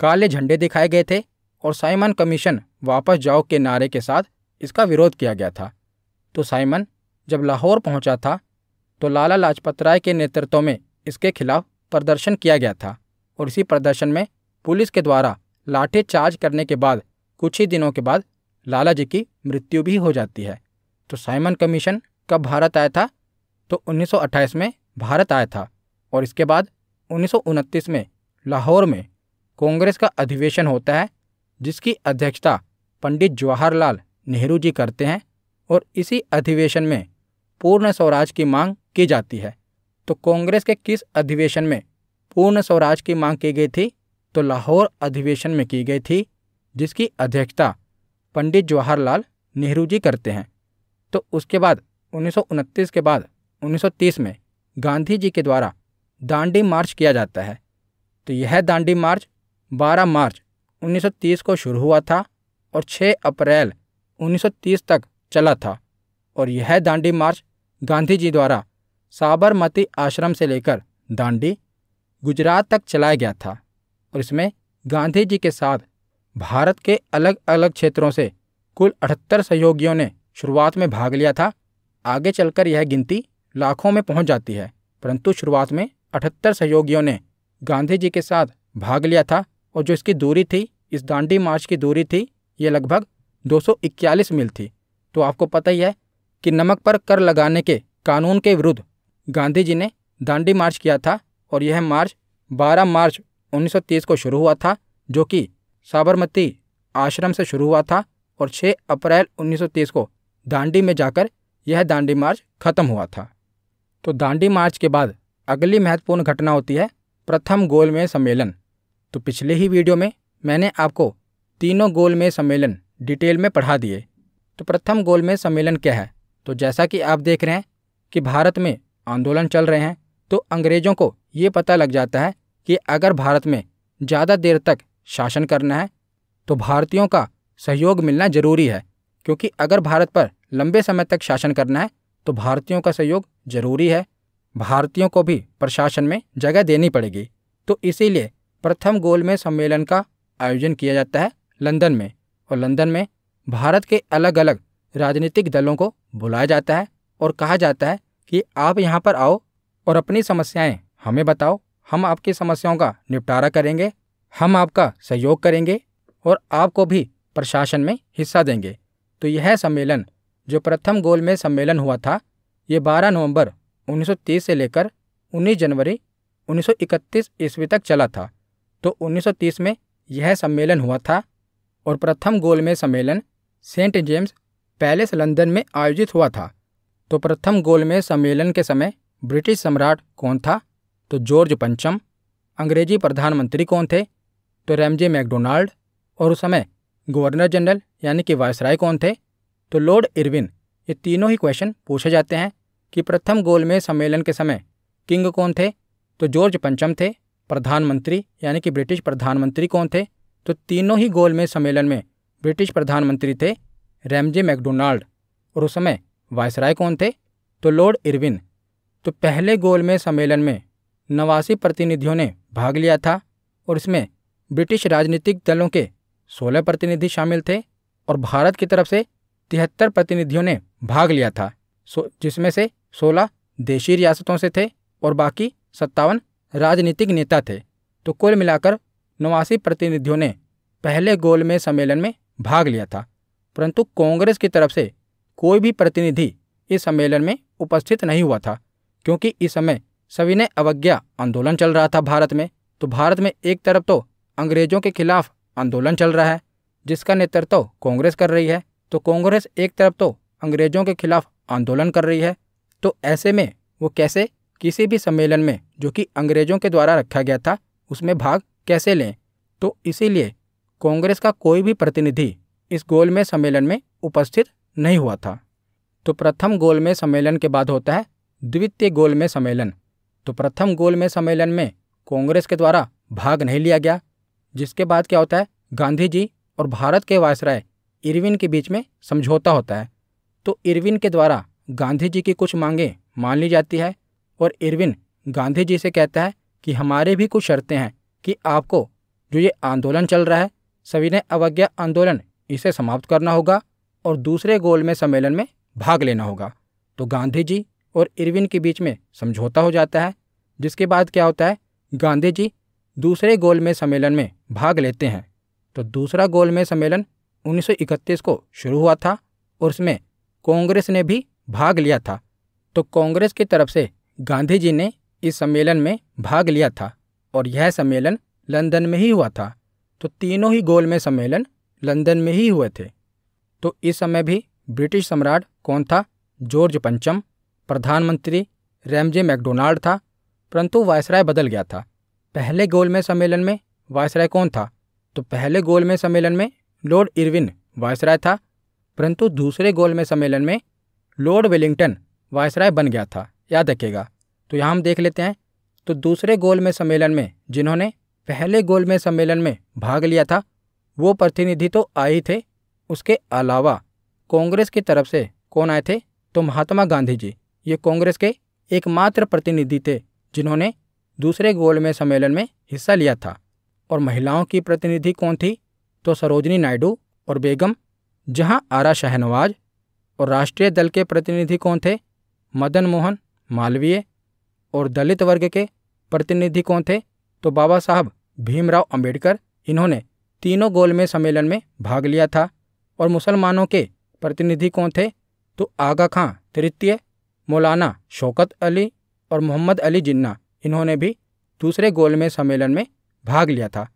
काले झंडे दिखाए गए थे और साइमन कमीशन वापस जाओ के नारे के साथ इसका विरोध किया गया था तो साइमन जब लाहौर पहुंचा था तो लाला लाजपत राय के नेतृत्व में इसके खिलाफ प्रदर्शन किया गया था और इसी प्रदर्शन में पुलिस के द्वारा लाठी चार्ज करने के बाद कुछ ही दिनों के बाद लाला जी की मृत्यु भी हो जाती है तो साइमन कमीशन कब भारत आया था तो 1928 में भारत आया था और इसके बाद उन्नीस में लाहौर में कांग्रेस का अधिवेशन होता है जिसकी अध्यक्षता पंडित जवाहरलाल नेहरू जी करते हैं और इसी अधिवेशन में पूर्ण स्वराज की मांग की जाती है तो कांग्रेस के किस अधिवेशन में पूर्ण स्वराज की मांग की गई थी तो लाहौर अधिवेशन में की गई थी जिसकी अध्यक्षता पंडित जवाहरलाल नेहरू जी करते हैं तो उसके बाद उन्नीस के बाद 1930 में गांधी जी के द्वारा दांडी मार्च किया जाता है तो यह दांडी मार्च 12 मार्च 1930 को शुरू हुआ था और 6 अप्रैल 1930 तक चला था और यह दांडी मार्च गांधी जी द्वारा साबरमती आश्रम से लेकर दांडी गुजरात तक चलाया गया था और इसमें गांधी जी के साथ भारत के अलग अलग क्षेत्रों से कुल अठहत्तर सहयोगियों ने शुरुआत में भाग लिया था आगे चलकर यह गिनती लाखों में पहुंच जाती है परंतु शुरुआत में अठहत्तर सहयोगियों ने गांधी जी के साथ भाग लिया था और जो इसकी दूरी थी इस दांडी मार्च की दूरी थी ये लगभग 241 मील थी तो आपको पता ही है कि नमक पर कर लगाने के कानून के विरुद्ध गांधी जी ने दांडी मार्च किया था और यह मार्च 12 मार्च 1930 को शुरू हुआ था जो कि साबरमती आश्रम से शुरू हुआ था और 6 अप्रैल 1930 को दांडी में जाकर यह दांडी मार्च खत्म हुआ था तो दांडी मार्च के बाद अगली महत्वपूर्ण घटना होती है प्रथम गोलमेय सम्मेलन तो पिछले ही वीडियो में मैंने आपको तीनों गोलमेय सम्मेलन डिटेल में पढ़ा दिए तो प्रथम गोलमेय सम्मेलन क्या है तो जैसा कि आप देख रहे हैं कि भारत में आंदोलन चल रहे हैं तो अंग्रेज़ों को ये पता लग जाता है कि अगर भारत में ज़्यादा देर तक शासन करना है तो भारतीयों का सहयोग मिलना ज़रूरी है क्योंकि अगर भारत पर लंबे समय तक शासन करना है तो भारतीयों का सहयोग ज़रूरी है भारतीयों को भी प्रशासन में जगह देनी पड़ेगी तो इसीलिए प्रथम गोलमेज सम्मेलन का आयोजन किया जाता है लंदन में और लंदन में भारत के अलग अलग राजनीतिक दलों को बुलाया जाता है और कहा जाता है कि आप यहाँ पर आओ और अपनी समस्याएं हमें बताओ हम आपकी समस्याओं का निपटारा करेंगे हम आपका सहयोग करेंगे और आपको भी प्रशासन में हिस्सा देंगे तो यह सम्मेलन जो प्रथम गोलमेज सम्मेलन हुआ था ये 12 नवंबर 1930 से लेकर 19 जनवरी 1931 ईस्वी तक चला था तो 1930 में यह सम्मेलन हुआ था और प्रथम गोलमेज सम्मेलन सेंट जेम्स पैलेस लंदन में आयोजित हुआ था तो प्रथम गोलमेज सम्मेलन के समय ब्रिटिश सम्राट कौन था तो जॉर्ज पंचम अंग्रेजी प्रधानमंत्री कौन थे तो रैमजे मैकडोनाल्ड और उस समय गवर्नर जनरल यानी कि वायसराय कौन थे तो लॉर्ड इरविन ये तीनों ही क्वेश्चन पूछे जाते हैं कि प्रथम गोलमेज सम्मेलन के समय किंग कौन थे तो जॉर्ज पंचम थे प्रधानमंत्री यानी कि ब्रिटिश प्रधानमंत्री कौन थे तो तीनों ही गोलमेज सम्मेलन में ब्रिटिश प्रधानमंत्री थे रैमजे मैकडोनाल्ड और उस समय वायसराय कौन थे तो लॉर्ड इरविन तो पहले गोलमेज सम्मेलन में नवासी प्रतिनिधियों ने भाग लिया था और इसमें ब्रिटिश राजनीतिक दलों के 16 प्रतिनिधि शामिल थे और भारत की तरफ से तिहत्तर प्रतिनिधियों ने भाग लिया था सो जिसमें से सोलह देशी रियासतों से थे और बाकी सत्तावन राजनीतिक नेता थे तो कुल मिलाकर नवासी प्रतिनिधियों ने पहले गोल में सम्मेलन में भाग लिया था परंतु कांग्रेस की तरफ से कोई भी प्रतिनिधि इस सम्मेलन में उपस्थित नहीं हुआ था क्योंकि इस समय सविनय अवज्ञा आंदोलन चल रहा था भारत में तो भारत में एक तरफ तो अंग्रेजों के खिलाफ आंदोलन चल रहा है जिसका नेतृत्व कांग्रेस कर रही है तो कांग्रेस एक तरफ तो अंग्रेजों के खिलाफ आंदोलन कर रही है तो ऐसे में वो कैसे किसी भी सम्मेलन में जो कि अंग्रेजों के द्वारा रखा गया था उसमें भाग कैसे लें तो इसीलिए कांग्रेस का कोई भी प्रतिनिधि इस गोलमेज सम्मेलन में उपस्थित नहीं हुआ था तो प्रथम गोलमेज सम्मेलन के बाद होता है द्वितीय गोलमेज सम्मेलन तो प्रथम गोलमेज सम्मेलन में कांग्रेस के द्वारा भाग नहीं लिया गया जिसके बाद क्या होता है गांधी जी और भारत के वायसराय इरविन के बीच में समझौता होता है तो इरविन के द्वारा गांधी जी की कुछ मांगें मान ली जाती है और इरविन गांधी जी से कहता है कि हमारे भी कुछ शर्तें हैं कि आपको जो ये आंदोलन चल रहा है सविनय अवज्ञा आंदोलन इसे समाप्त करना होगा और दूसरे गोल में सम्मेलन में भाग लेना होगा तो गांधी जी और इरविन के बीच में समझौता हो जाता है जिसके बाद क्या होता है गांधी जी दूसरे गोल में सम्मेलन में भाग लेते हैं तो दूसरा गोल में सम्मेलन 1931 को शुरू हुआ था और उसमें कांग्रेस ने भी भाग लिया था तो कांग्रेस की तरफ से गांधी जी ने इस सम्मेलन में भाग लिया था और यह सम्मेलन लंदन में ही हुआ था तो तीनों ही गोल में सम्मेलन लंदन में ही हुए थे तो इस समय भी ब्रिटिश सम्राट कौन था जॉर्ज पंचम प्रधानमंत्री रैमजे मैकडोनाल्ड था परंतु वायसराय बदल गया था पहले गोल में सम्मेलन में वायसराय कौन था तो पहले गोल में सम्मेलन में लॉर्ड इरविन वायसराय था परंतु दूसरे गोल में सम्मेलन में लॉर्ड वेलिंगटन वायसराय बन गया था याद रखेगा तो यहाँ हम देख लेते हैं तो दूसरे गोलमेज सम्मेलन में जिन्होंने पहले गोलमेज सम्मेलन में भाग लिया था वो प्रतिनिधि तो आए थे उसके अलावा कांग्रेस की तरफ से कौन आए थे तो महात्मा गांधी जी ये कांग्रेस के एकमात्र प्रतिनिधि थे जिन्होंने दूसरे गोलमेज सम्मेलन में हिस्सा लिया था और महिलाओं की प्रतिनिधि कौन थी तो सरोजनी नायडू और बेगम जहां आरा शहनवाज और राष्ट्रीय दल के प्रतिनिधि कौन थे मदन मोहन मालवीय और दलित वर्ग के प्रतिनिधि कौन थे तो बाबा साहब भीमराव अंबेडकर इन्होंने तीनों गोल में सम्मेलन में भाग लिया था और मुसलमानों के प्रतिनिधि कौन थे तो आगा खां तृतीय मौलाना शौकत अली और मोहम्मद अली जिन्ना इन्होंने भी दूसरे गोल में सम्मेलन में भाग लिया था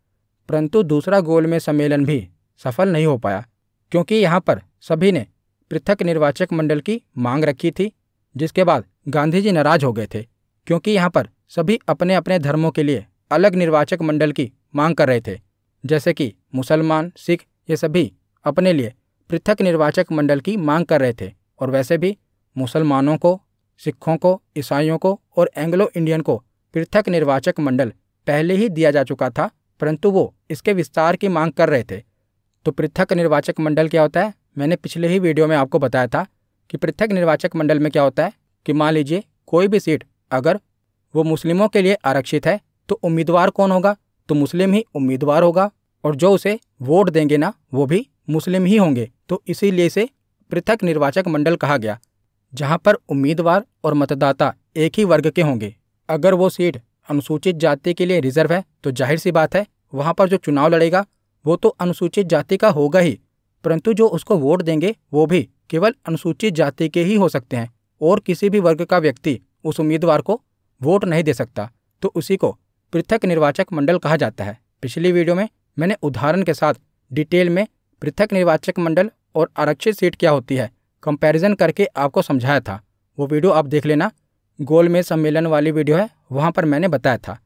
परंतु दूसरा गोल में सम्मेलन भी सफल नहीं हो पाया क्योंकि यहाँ पर सभी ने पृथक निर्वाचक मंडल की मांग रखी थी जिसके बाद गांधी जी नाराज हो गए थे क्योंकि यहाँ पर सभी अपने अपने धर्मों के लिए अलग निर्वाचक मंडल की मांग कर रहे थे जैसे कि मुसलमान सिख ये सभी अपने लिए पृथक निर्वाचक मंडल की मांग कर रहे थे और वैसे भी मुसलमानों को सिखों को ईसाइयों को और एंग्लो इंडियन को पृथक निर्वाचक मंडल पहले ही दिया जा चुका था परंतु वो इसके विस्तार की मांग कर रहे थे तो पृथक निर्वाचक मंडल क्या होता है मैंने पिछले ही वीडियो में आपको बताया था कि पृथक निर्वाचक मंडल में क्या होता है कि मान लीजिए कोई भी सीट अगर वो मुस्लिमों के लिए आरक्षित है तो उम्मीदवार कौन होगा तो मुस्लिम ही उम्मीदवार होगा और जो उसे वोट देंगे ना वो भी मुस्लिम ही होंगे तो इसीलिए इसे पृथक निर्वाचक मंडल कहा गया जहाँ पर उम्मीदवार और मतदाता एक ही वर्ग के होंगे अगर वो सीट अनुसूचित जाति के लिए रिजर्व है तो जाहिर सी बात है वहाँ पर जो चुनाव लड़ेगा वो तो अनुसूचित जाति का होगा ही परंतु जो उसको वोट देंगे वो भी केवल अनुसूचित जाति के ही हो सकते हैं और किसी भी वर्ग का व्यक्ति उस उम्मीदवार को वोट नहीं दे सकता तो उसी को पृथक निर्वाचक मंडल कहा जाता है पिछली वीडियो में मैंने उदाहरण के साथ डिटेल में पृथक निर्वाचक मंडल और आरक्षित सीट क्या होती है कंपैरिजन करके आपको समझाया था वो वीडियो आप देख लेना गोल में सम्मेलन वाली वीडियो है वहाँ पर मैंने बताया था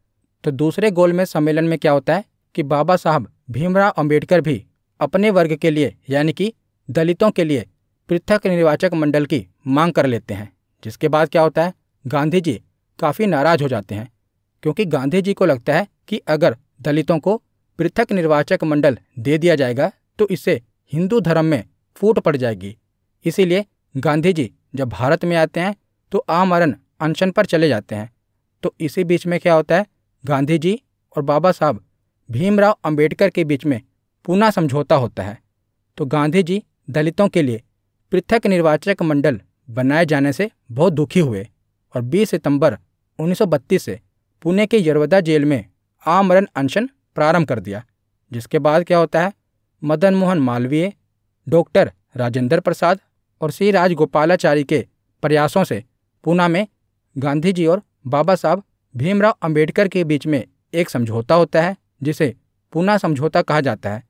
तो दूसरे गोल में सम्मेलन में क्या होता है कि बाबा साहब भीमराव अम्बेडकर भी अपने वर्ग के लिए यानी कि दलितों के लिए पृथक निर्वाचक मंडल की मांग कर लेते हैं जिसके बाद क्या होता है गांधी जी काफ़ी नाराज हो जाते हैं क्योंकि गांधी जी को लगता है कि अगर दलितों को पृथक निर्वाचक मंडल दे दिया जाएगा तो इससे हिंदू धर्म में फूट पड़ जाएगी इसीलिए गांधी जी जब भारत में आते हैं तो आमरण अनशन पर चले जाते हैं तो इसी बीच में क्या होता है गांधी जी और बाबा साहब भीमराव अंबेडकर के बीच में पुनः समझौता होता है तो गांधी जी दलितों के लिए पृथक निर्वाचक मंडल बनाए जाने से बहुत दुखी हुए और 20 सितंबर 1932 से पुणे के यरवदा जेल में आमरण अनशन प्रारंभ कर दिया जिसके बाद क्या होता है मदन मोहन मालवीय डॉक्टर राजेंद्र प्रसाद और श्री राजगोपालाचारी के प्रयासों से पूना में गांधी जी और बाबा साहब भीमराव अंबेडकर के बीच में एक समझौता होता है जिसे पूना समझौता कहा जाता है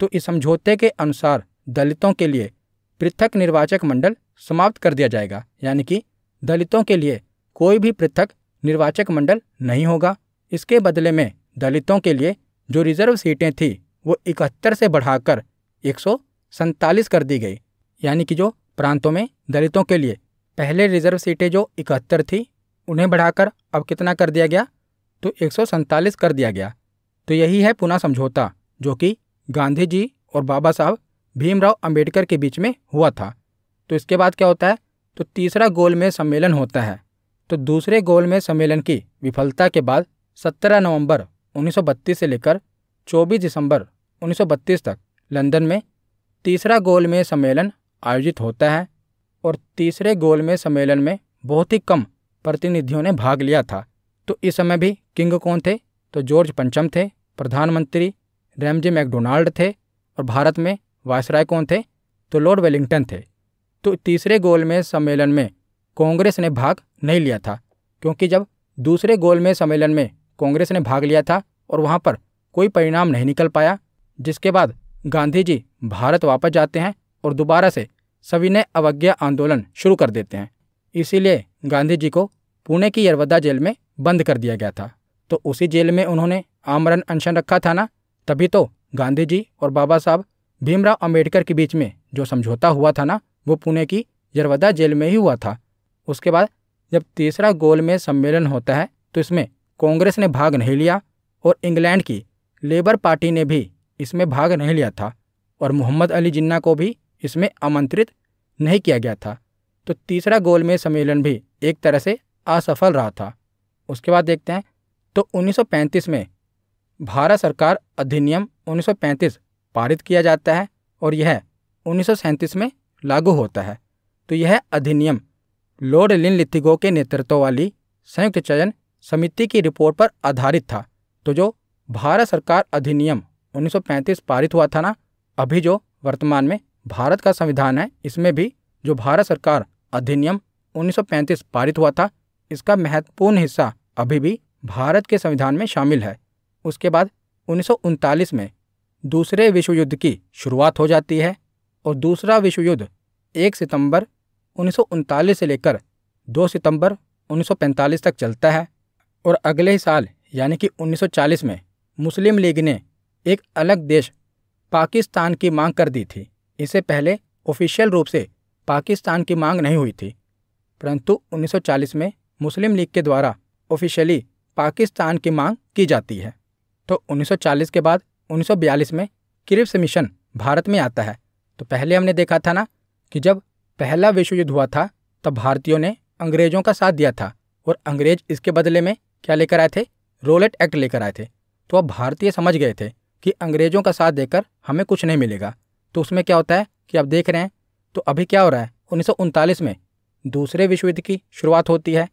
तो इस समझौते के अनुसार दलितों के लिए पृथक निर्वाचक मंडल समाप्त कर दिया जाएगा यानी कि दलितों के लिए कोई भी पृथक निर्वाचक मंडल नहीं होगा इसके बदले में दलितों के लिए जो रिजर्व सीटें थी वो इकहत्तर से बढ़ाकर एक कर दी गई यानी कि जो प्रांतों में दलितों के लिए पहले रिजर्व सीटें जो इकहत्तर थी उन्हें बढ़ाकर अब कितना कर दिया गया तो एक कर दिया गया तो यही है पुनः समझौता जो कि गांधी जी और बाबा साहब भीमराव अंबेडकर के बीच में हुआ था तो इसके बाद क्या होता है तो तीसरा में सम्मेलन होता है तो दूसरे गोलमेज सम्मेलन की विफलता के बाद 17 नवंबर 1932 से लेकर 24 दिसंबर 1932 तक लंदन में तीसरा गोलमेज सम्मेलन आयोजित होता है और तीसरे में सम्मेलन में बहुत ही कम प्रतिनिधियों ने भाग लिया था तो इस समय भी किंग कौन थे तो जॉर्ज पंचम थे प्रधानमंत्री रेमजे मैकडोनाल्ड थे और भारत में वायसराय कौन थे तो लॉर्ड वेलिंगटन थे तो तीसरे गोल में सम्मेलन में कांग्रेस ने भाग नहीं लिया था क्योंकि जब दूसरे गोल में सम्मेलन में कांग्रेस ने भाग लिया था और वहाँ पर कोई परिणाम नहीं निकल पाया जिसके बाद गांधी जी भारत वापस जाते हैं और दोबारा से सविनय अवज्ञा आंदोलन शुरू कर देते हैं इसीलिए गांधी जी को पुणे की यरवदा जेल में बंद कर दिया गया था तो उसी जेल में उन्होंने आमरण अनशन रखा था ना तभी तो गांधी जी और बाबा साहब भीमराव अम्बेडकर के बीच में जो समझौता हुआ था ना वो पुणे की यरवदा जेल में ही हुआ था उसके बाद जब तीसरा गोल में सम्मेलन होता है तो इसमें कांग्रेस ने भाग नहीं लिया और इंग्लैंड की लेबर पार्टी ने भी इसमें भाग नहीं लिया था और मोहम्मद अली जिन्ना को भी इसमें आमंत्रित नहीं किया गया था तो तीसरा गोल में सम्मेलन भी एक तरह से असफल रहा था उसके बाद देखते हैं तो 1935 में भारत सरकार अधिनियम 1935 पारित किया जाता है और यह उन्नीस में लागू होता है तो यह अधिनियम लॉर्ड लिन लिथिगो के नेतृत्व वाली संयुक्त चयन समिति की रिपोर्ट पर आधारित था तो जो भारत सरकार अधिनियम 1935 पारित हुआ था ना अभी जो वर्तमान में भारत का संविधान है इसमें भी जो भारत सरकार अधिनियम 1935 पारित हुआ था इसका महत्वपूर्ण हिस्सा अभी भी भारत के संविधान में शामिल है उसके बाद उन्नीस में दूसरे विश्व युद्ध की शुरुआत हो जाती है और दूसरा विश्व युद्ध एक सितंबर उन्नीस से लेकर 2 सितंबर 1945 तक चलता है और अगले ही साल यानी कि 1940 में मुस्लिम लीग ने एक अलग देश पाकिस्तान की मांग कर दी थी इससे पहले ऑफिशियल रूप से पाकिस्तान की मांग नहीं हुई थी परंतु 1940 में मुस्लिम लीग के द्वारा ऑफिशियली पाकिस्तान की मांग की जाती है तो 1940 के बाद 1942 में क्रिप्स मिशन भारत में आता है तो पहले हमने देखा था ना कि जब पहला विश्व युद्ध हुआ था तब भारतीयों ने अंग्रेजों का साथ दिया था और अंग्रेज इसके बदले में क्या लेकर आए थे रोलेट एक्ट लेकर आए थे तो अब भारतीय समझ गए थे कि अंग्रेजों का साथ देकर हमें कुछ नहीं मिलेगा तो उसमें क्या होता है कि आप देख रहे हैं तो अभी क्या हो रहा है उन्नीस में दूसरे विश्व युद्ध की शुरुआत होती है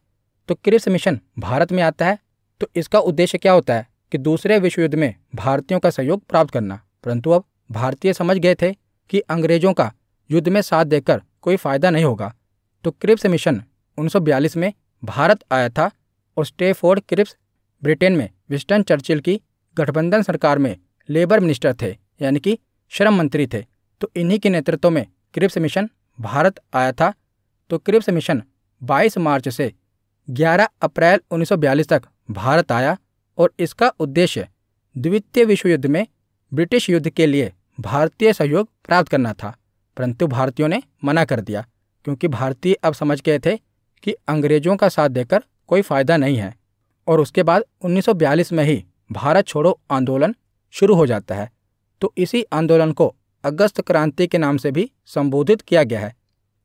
तो क्रिप्स मिशन भारत में आता है तो इसका उद्देश्य क्या होता है कि दूसरे विश्व युद्ध में भारतीयों का सहयोग प्राप्त करना परंतु अब भारतीय समझ गए थे कि अंग्रेजों का युद्ध में साथ देकर कोई फायदा नहीं होगा तो क्रिप्स मिशन 1942 में भारत आया था और स्टेफोर्ड क्रिप्स ब्रिटेन में विस्टन चर्चिल की गठबंधन सरकार में लेबर मिनिस्टर थे यानी कि श्रम मंत्री थे तो इन्हीं के नेतृत्व में क्रिप्स मिशन भारत आया था तो क्रिप्स मिशन 22 मार्च से 11 अप्रैल 1942 तक भारत आया और इसका उद्देश्य द्वितीय विश्व युद्ध में ब्रिटिश युद्ध के लिए भारतीय सहयोग प्राप्त करना था परंतु भारतीयों ने मना कर दिया क्योंकि भारतीय अब समझ गए थे कि अंग्रेजों का साथ देकर कोई फ़ायदा नहीं है और उसके बाद 1942 में ही भारत छोड़ो आंदोलन शुरू हो जाता है तो इसी आंदोलन को अगस्त क्रांति के नाम से भी संबोधित किया गया है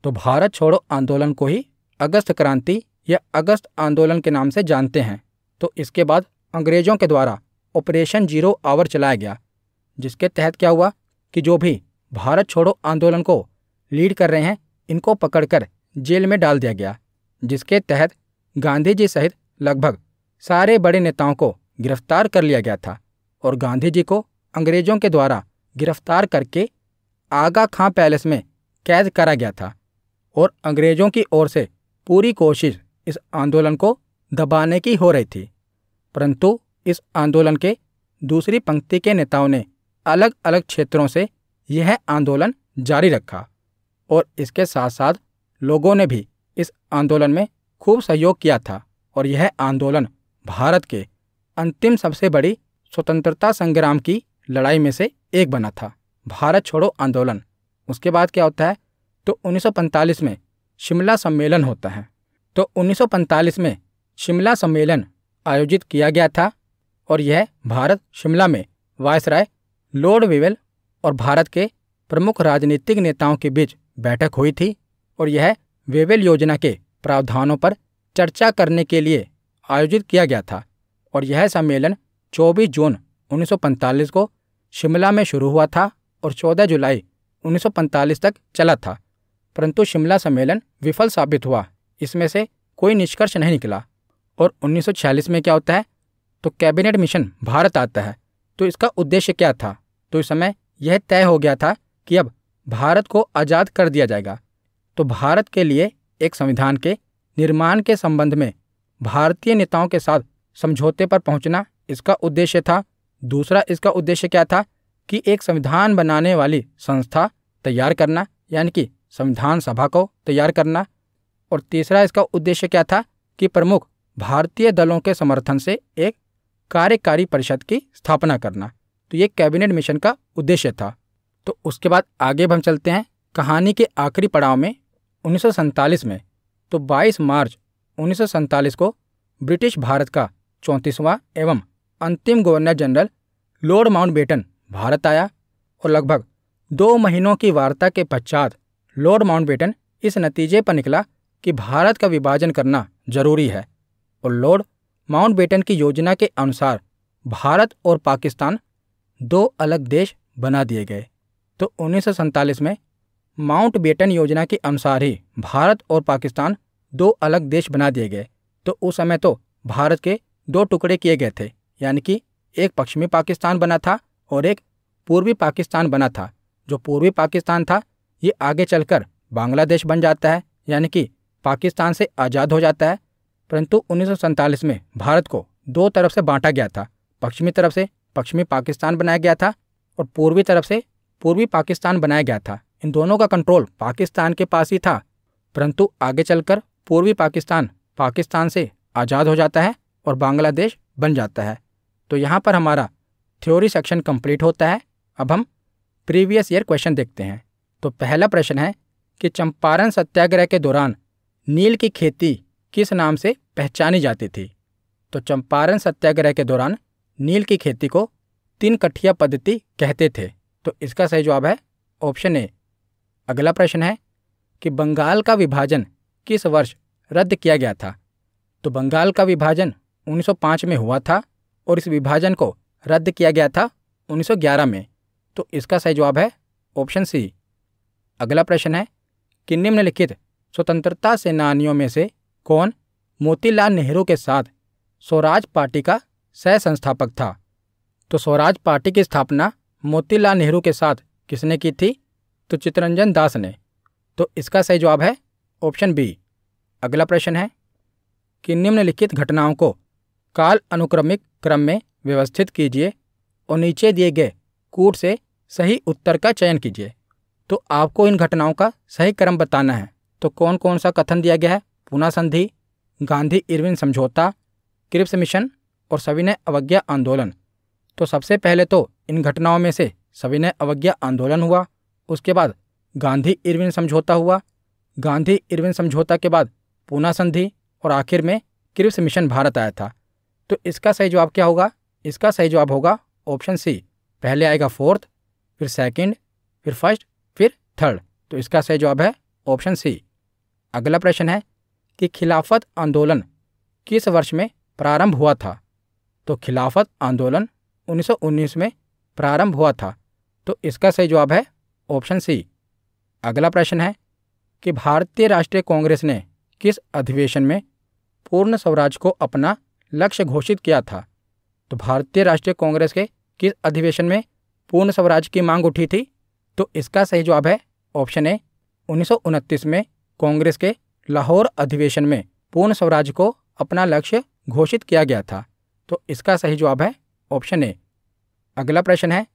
तो भारत छोड़ो आंदोलन को ही अगस्त क्रांति या अगस्त आंदोलन के नाम से जानते हैं तो इसके बाद अंग्रेज़ों के द्वारा ऑपरेशन जीरो आवर चलाया गया जिसके तहत क्या हुआ कि जो भी भारत छोड़ो आंदोलन को लीड कर रहे हैं इनको पकड़कर जेल में डाल दिया गया जिसके तहत गांधी जी सहित लगभग सारे बड़े नेताओं को गिरफ्तार कर लिया गया था और गांधी जी को अंग्रेज़ों के द्वारा गिरफ्तार करके आगा खां पैलेस में कैद करा गया था और अंग्रेज़ों की ओर से पूरी कोशिश इस आंदोलन को दबाने की हो रही थी परंतु इस आंदोलन के दूसरी पंक्ति के नेताओं ने अलग अलग क्षेत्रों से यह आंदोलन जारी रखा और इसके साथ साथ लोगों ने भी इस आंदोलन में खूब सहयोग किया था और यह आंदोलन भारत के अंतिम सबसे बड़ी स्वतंत्रता संग्राम की लड़ाई में से एक बना था भारत छोड़ो आंदोलन उसके बाद क्या होता है तो 1945 में शिमला सम्मेलन होता है तो 1945 में शिमला सम्मेलन आयोजित किया गया था और यह भारत शिमला में वायसराय लॉर्ड विवेल और भारत के प्रमुख राजनीतिक नेताओं के बीच बैठक हुई थी और यह वेवेल योजना के प्रावधानों पर चर्चा करने के लिए आयोजित किया गया था और यह सम्मेलन 24 जून 1945 को शिमला में शुरू हुआ था और 14 जुलाई 1945 तक चला था परंतु शिमला सम्मेलन विफल साबित हुआ इसमें से कोई निष्कर्ष नहीं निकला और 1946 में क्या होता है तो कैबिनेट मिशन भारत आता है तो इसका उद्देश्य क्या था तो इस समय यह तय हो गया था कि अब भारत को आज़ाद कर दिया जाएगा तो भारत के लिए एक संविधान के निर्माण के संबंध में भारतीय नेताओं के साथ समझौते पर पहुंचना इसका उद्देश्य था दूसरा इसका उद्देश्य क्या था कि एक संविधान बनाने वाली संस्था तैयार करना यानी कि संविधान सभा को तैयार करना और तीसरा इसका उद्देश्य क्या था कि प्रमुख भारतीय दलों के समर्थन से एक कार्यकारी परिषद की स्थापना करना तो ये कैबिनेट मिशन का उद्देश्य था तो उसके बाद आगे हम चलते हैं कहानी के आखिरी पड़ाव में उन्नीस में तो 22 मार्च उन्नीस को ब्रिटिश भारत का चौंतीसवां एवं अंतिम governor general Lord Mountbatten Bharat आया और लगभग दो महीनों की वार्ता के पश्चात लॉर्ड माउंटबेटन इस नतीजे पर निकला कि भारत का विभाजन करना जरूरी है और लॉर्ड माउंटबेटन की योजना के अनुसार भारत और पाकिस्तान दो अलग देश बना दिए गए तो उन्नीस में माउंटबेटन योजना के अनुसार ही भारत और पाकिस्तान दो अलग देश बना दिए गए तो उस समय तो भारत के दो टुकड़े किए गए थे यानी कि एक पश्चिमी पाकिस्तान बना था और एक पूर्वी पाकिस्तान बना था जो पूर्वी पाकिस्तान था ये आगे चलकर बांग्लादेश बन जाता है यानी कि पाकिस्तान से आज़ाद हो जाता है परंतु उन्नीस में भारत को दो तरफ से बांटा गया था पश्चिमी तरफ से पश्चिमी पाकिस्तान बनाया गया था और पूर्वी तरफ से पूर्वी पाकिस्तान बनाया गया था इन दोनों का कंट्रोल पाकिस्तान के पास ही था परंतु आगे चलकर पूर्वी पाकिस्तान पाकिस्तान से आज़ाद हो जाता है और बांग्लादेश बन जाता है तो यहाँ पर हमारा थ्योरी सेक्शन कंप्लीट होता है अब हम प्रीवियस ईयर क्वेश्चन देखते हैं तो पहला प्रश्न है कि चंपारण सत्याग्रह के दौरान नील की खेती किस नाम से पहचानी जाती थी तो चंपारण सत्याग्रह के दौरान नील की खेती को तीन कठिया पद्धति कहते थे तो इसका सही जवाब है ऑप्शन ए अगला प्रश्न है कि बंगाल का विभाजन किस वर्ष रद्द किया गया था तो बंगाल का विभाजन 1905 में हुआ था और इस विभाजन को रद्द किया गया था 1911 में तो इसका सही जवाब है ऑप्शन सी अगला प्रश्न है कि निम्नलिखित स्वतंत्रता सेनानियों में से कौन मोतीलाल नेहरू के साथ स्वराज पार्टी का सह संस्थापक था तो स्वराज पार्टी की स्थापना मोतीलाल नेहरू के साथ किसने की थी तो चित्रंजन दास ने तो इसका सही जवाब है ऑप्शन बी अगला प्रश्न है कि निम्नलिखित घटनाओं को काल अनुक्रमिक क्रम में व्यवस्थित कीजिए और नीचे दिए गए कूट से सही उत्तर का चयन कीजिए तो आपको इन घटनाओं का सही क्रम बताना है तो कौन कौन सा कथन दिया गया है पूना संधि गांधी इरविन समझौता क्रिप्स मिशन और सविनय अवज्ञा आंदोलन तो सबसे पहले तो इन घटनाओं में से सविनय अवज्ञा आंदोलन हुआ उसके बाद गांधी इरविन समझौता हुआ गांधी इरविन समझौता के बाद पूना संधि और आखिर में क्रिप्स मिशन भारत आया था तो इसका सही जवाब क्या होगा इसका सही जवाब होगा ऑप्शन सी पहले आएगा फोर्थ फिर सेकंड फिर फर्स्ट फिर थर्ड तो इसका सही जवाब है ऑप्शन सी अगला प्रश्न है कि खिलाफत आंदोलन किस वर्ष में प्रारंभ हुआ था तो खिलाफत आंदोलन उन्नीस में प्रारंभ हुआ था तो इसका सही जवाब है ऑप्शन सी अगला प्रश्न है कि भारतीय राष्ट्रीय कांग्रेस ने किस अधिवेशन में पूर्ण स्वराज को अपना लक्ष्य घोषित किया था तो भारतीय राष्ट्रीय कांग्रेस के किस अधिवेशन में पूर्ण स्वराज की मांग उठी थी तो इसका सही जवाब है ऑप्शन ए उन्नीस में कांग्रेस के लाहौर अधिवेशन में पूर्ण स्वराज को अपना लक्ष्य घोषित किया गया था तो इसका सही जवाब है ऑप्शन ए अगला प्रश्न है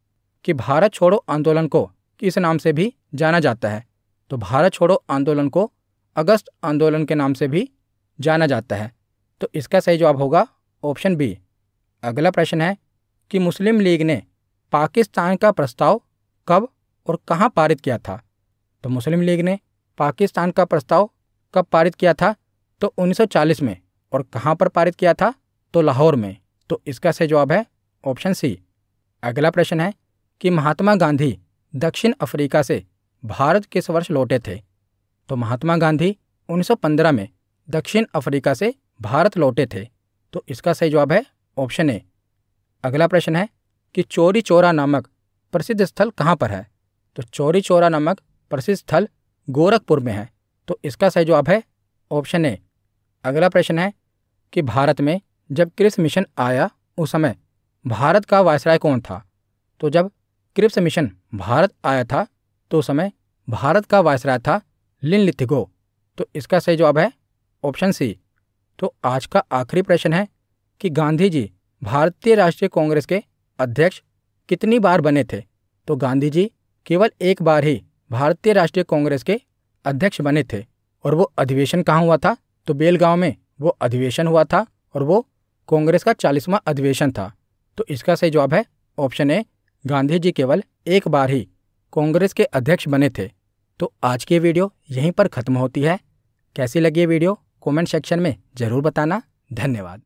कि भारत छोड़ो आंदोलन को किस नाम से भी जाना जाता है तो भारत छोड़ो आंदोलन को अगस्त आंदोलन के नाम से भी जाना जाता है तो इसका सही जवाब होगा ऑप्शन बी अगला प्रश्न है कि मुस्लिम लीग ने पाकिस्तान का प्रस्ताव कब और कहाँ पारित किया था तो मुस्लिम लीग ने पाकिस्तान का प्रस्ताव कब पारित किया था तो 1940 में और कहाँ पर पारित किया था तो लाहौर में तो इसका सही जवाब है ऑप्शन सी अगला प्रश्न है कि महात्मा गांधी दक्षिण अफ्रीका से भारत किस वर्ष लौटे थे तो महात्मा गांधी 1915 में दक्षिण अफ्रीका से भारत लौटे थे तो इसका सही जवाब है ऑप्शन ए अगला प्रश्न है कि चोरी चोरा नामक प्रसिद्ध स्थल कहाँ पर है तो चोरी चोरा नामक प्रसिद्ध स्थल गोरखपुर में है तो इसका सही जवाब है ऑप्शन ए अगला प्रश्न है कि भारत में जब क्रिप्स मिशन आया उस समय भारत का वायसराय कौन था तो जब क्रिप्स मिशन भारत आया था तो उस समय भारत का वायसराय था लिन लिथिगो तो इसका सही जवाब है ऑप्शन सी तो आज का आखिरी प्रश्न है कि गांधी जी भारतीय राष्ट्रीय कांग्रेस के अध्यक्ष कितनी बार बने थे तो गांधी जी केवल एक बार ही भारतीय राष्ट्रीय कांग्रेस के अध्यक्ष बने थे और वो अधिवेशन कहाँ हुआ था तो बेलगांव में वो अधिवेशन हुआ था और वो कांग्रेस का चालीसवां अधिवेशन था तो इसका सही जवाब है ऑप्शन ए गांधी जी केवल एक बार ही कांग्रेस के अध्यक्ष बने थे तो आज की वीडियो यहीं पर ख़त्म होती है कैसी लगी ये वीडियो कमेंट सेक्शन में ज़रूर बताना धन्यवाद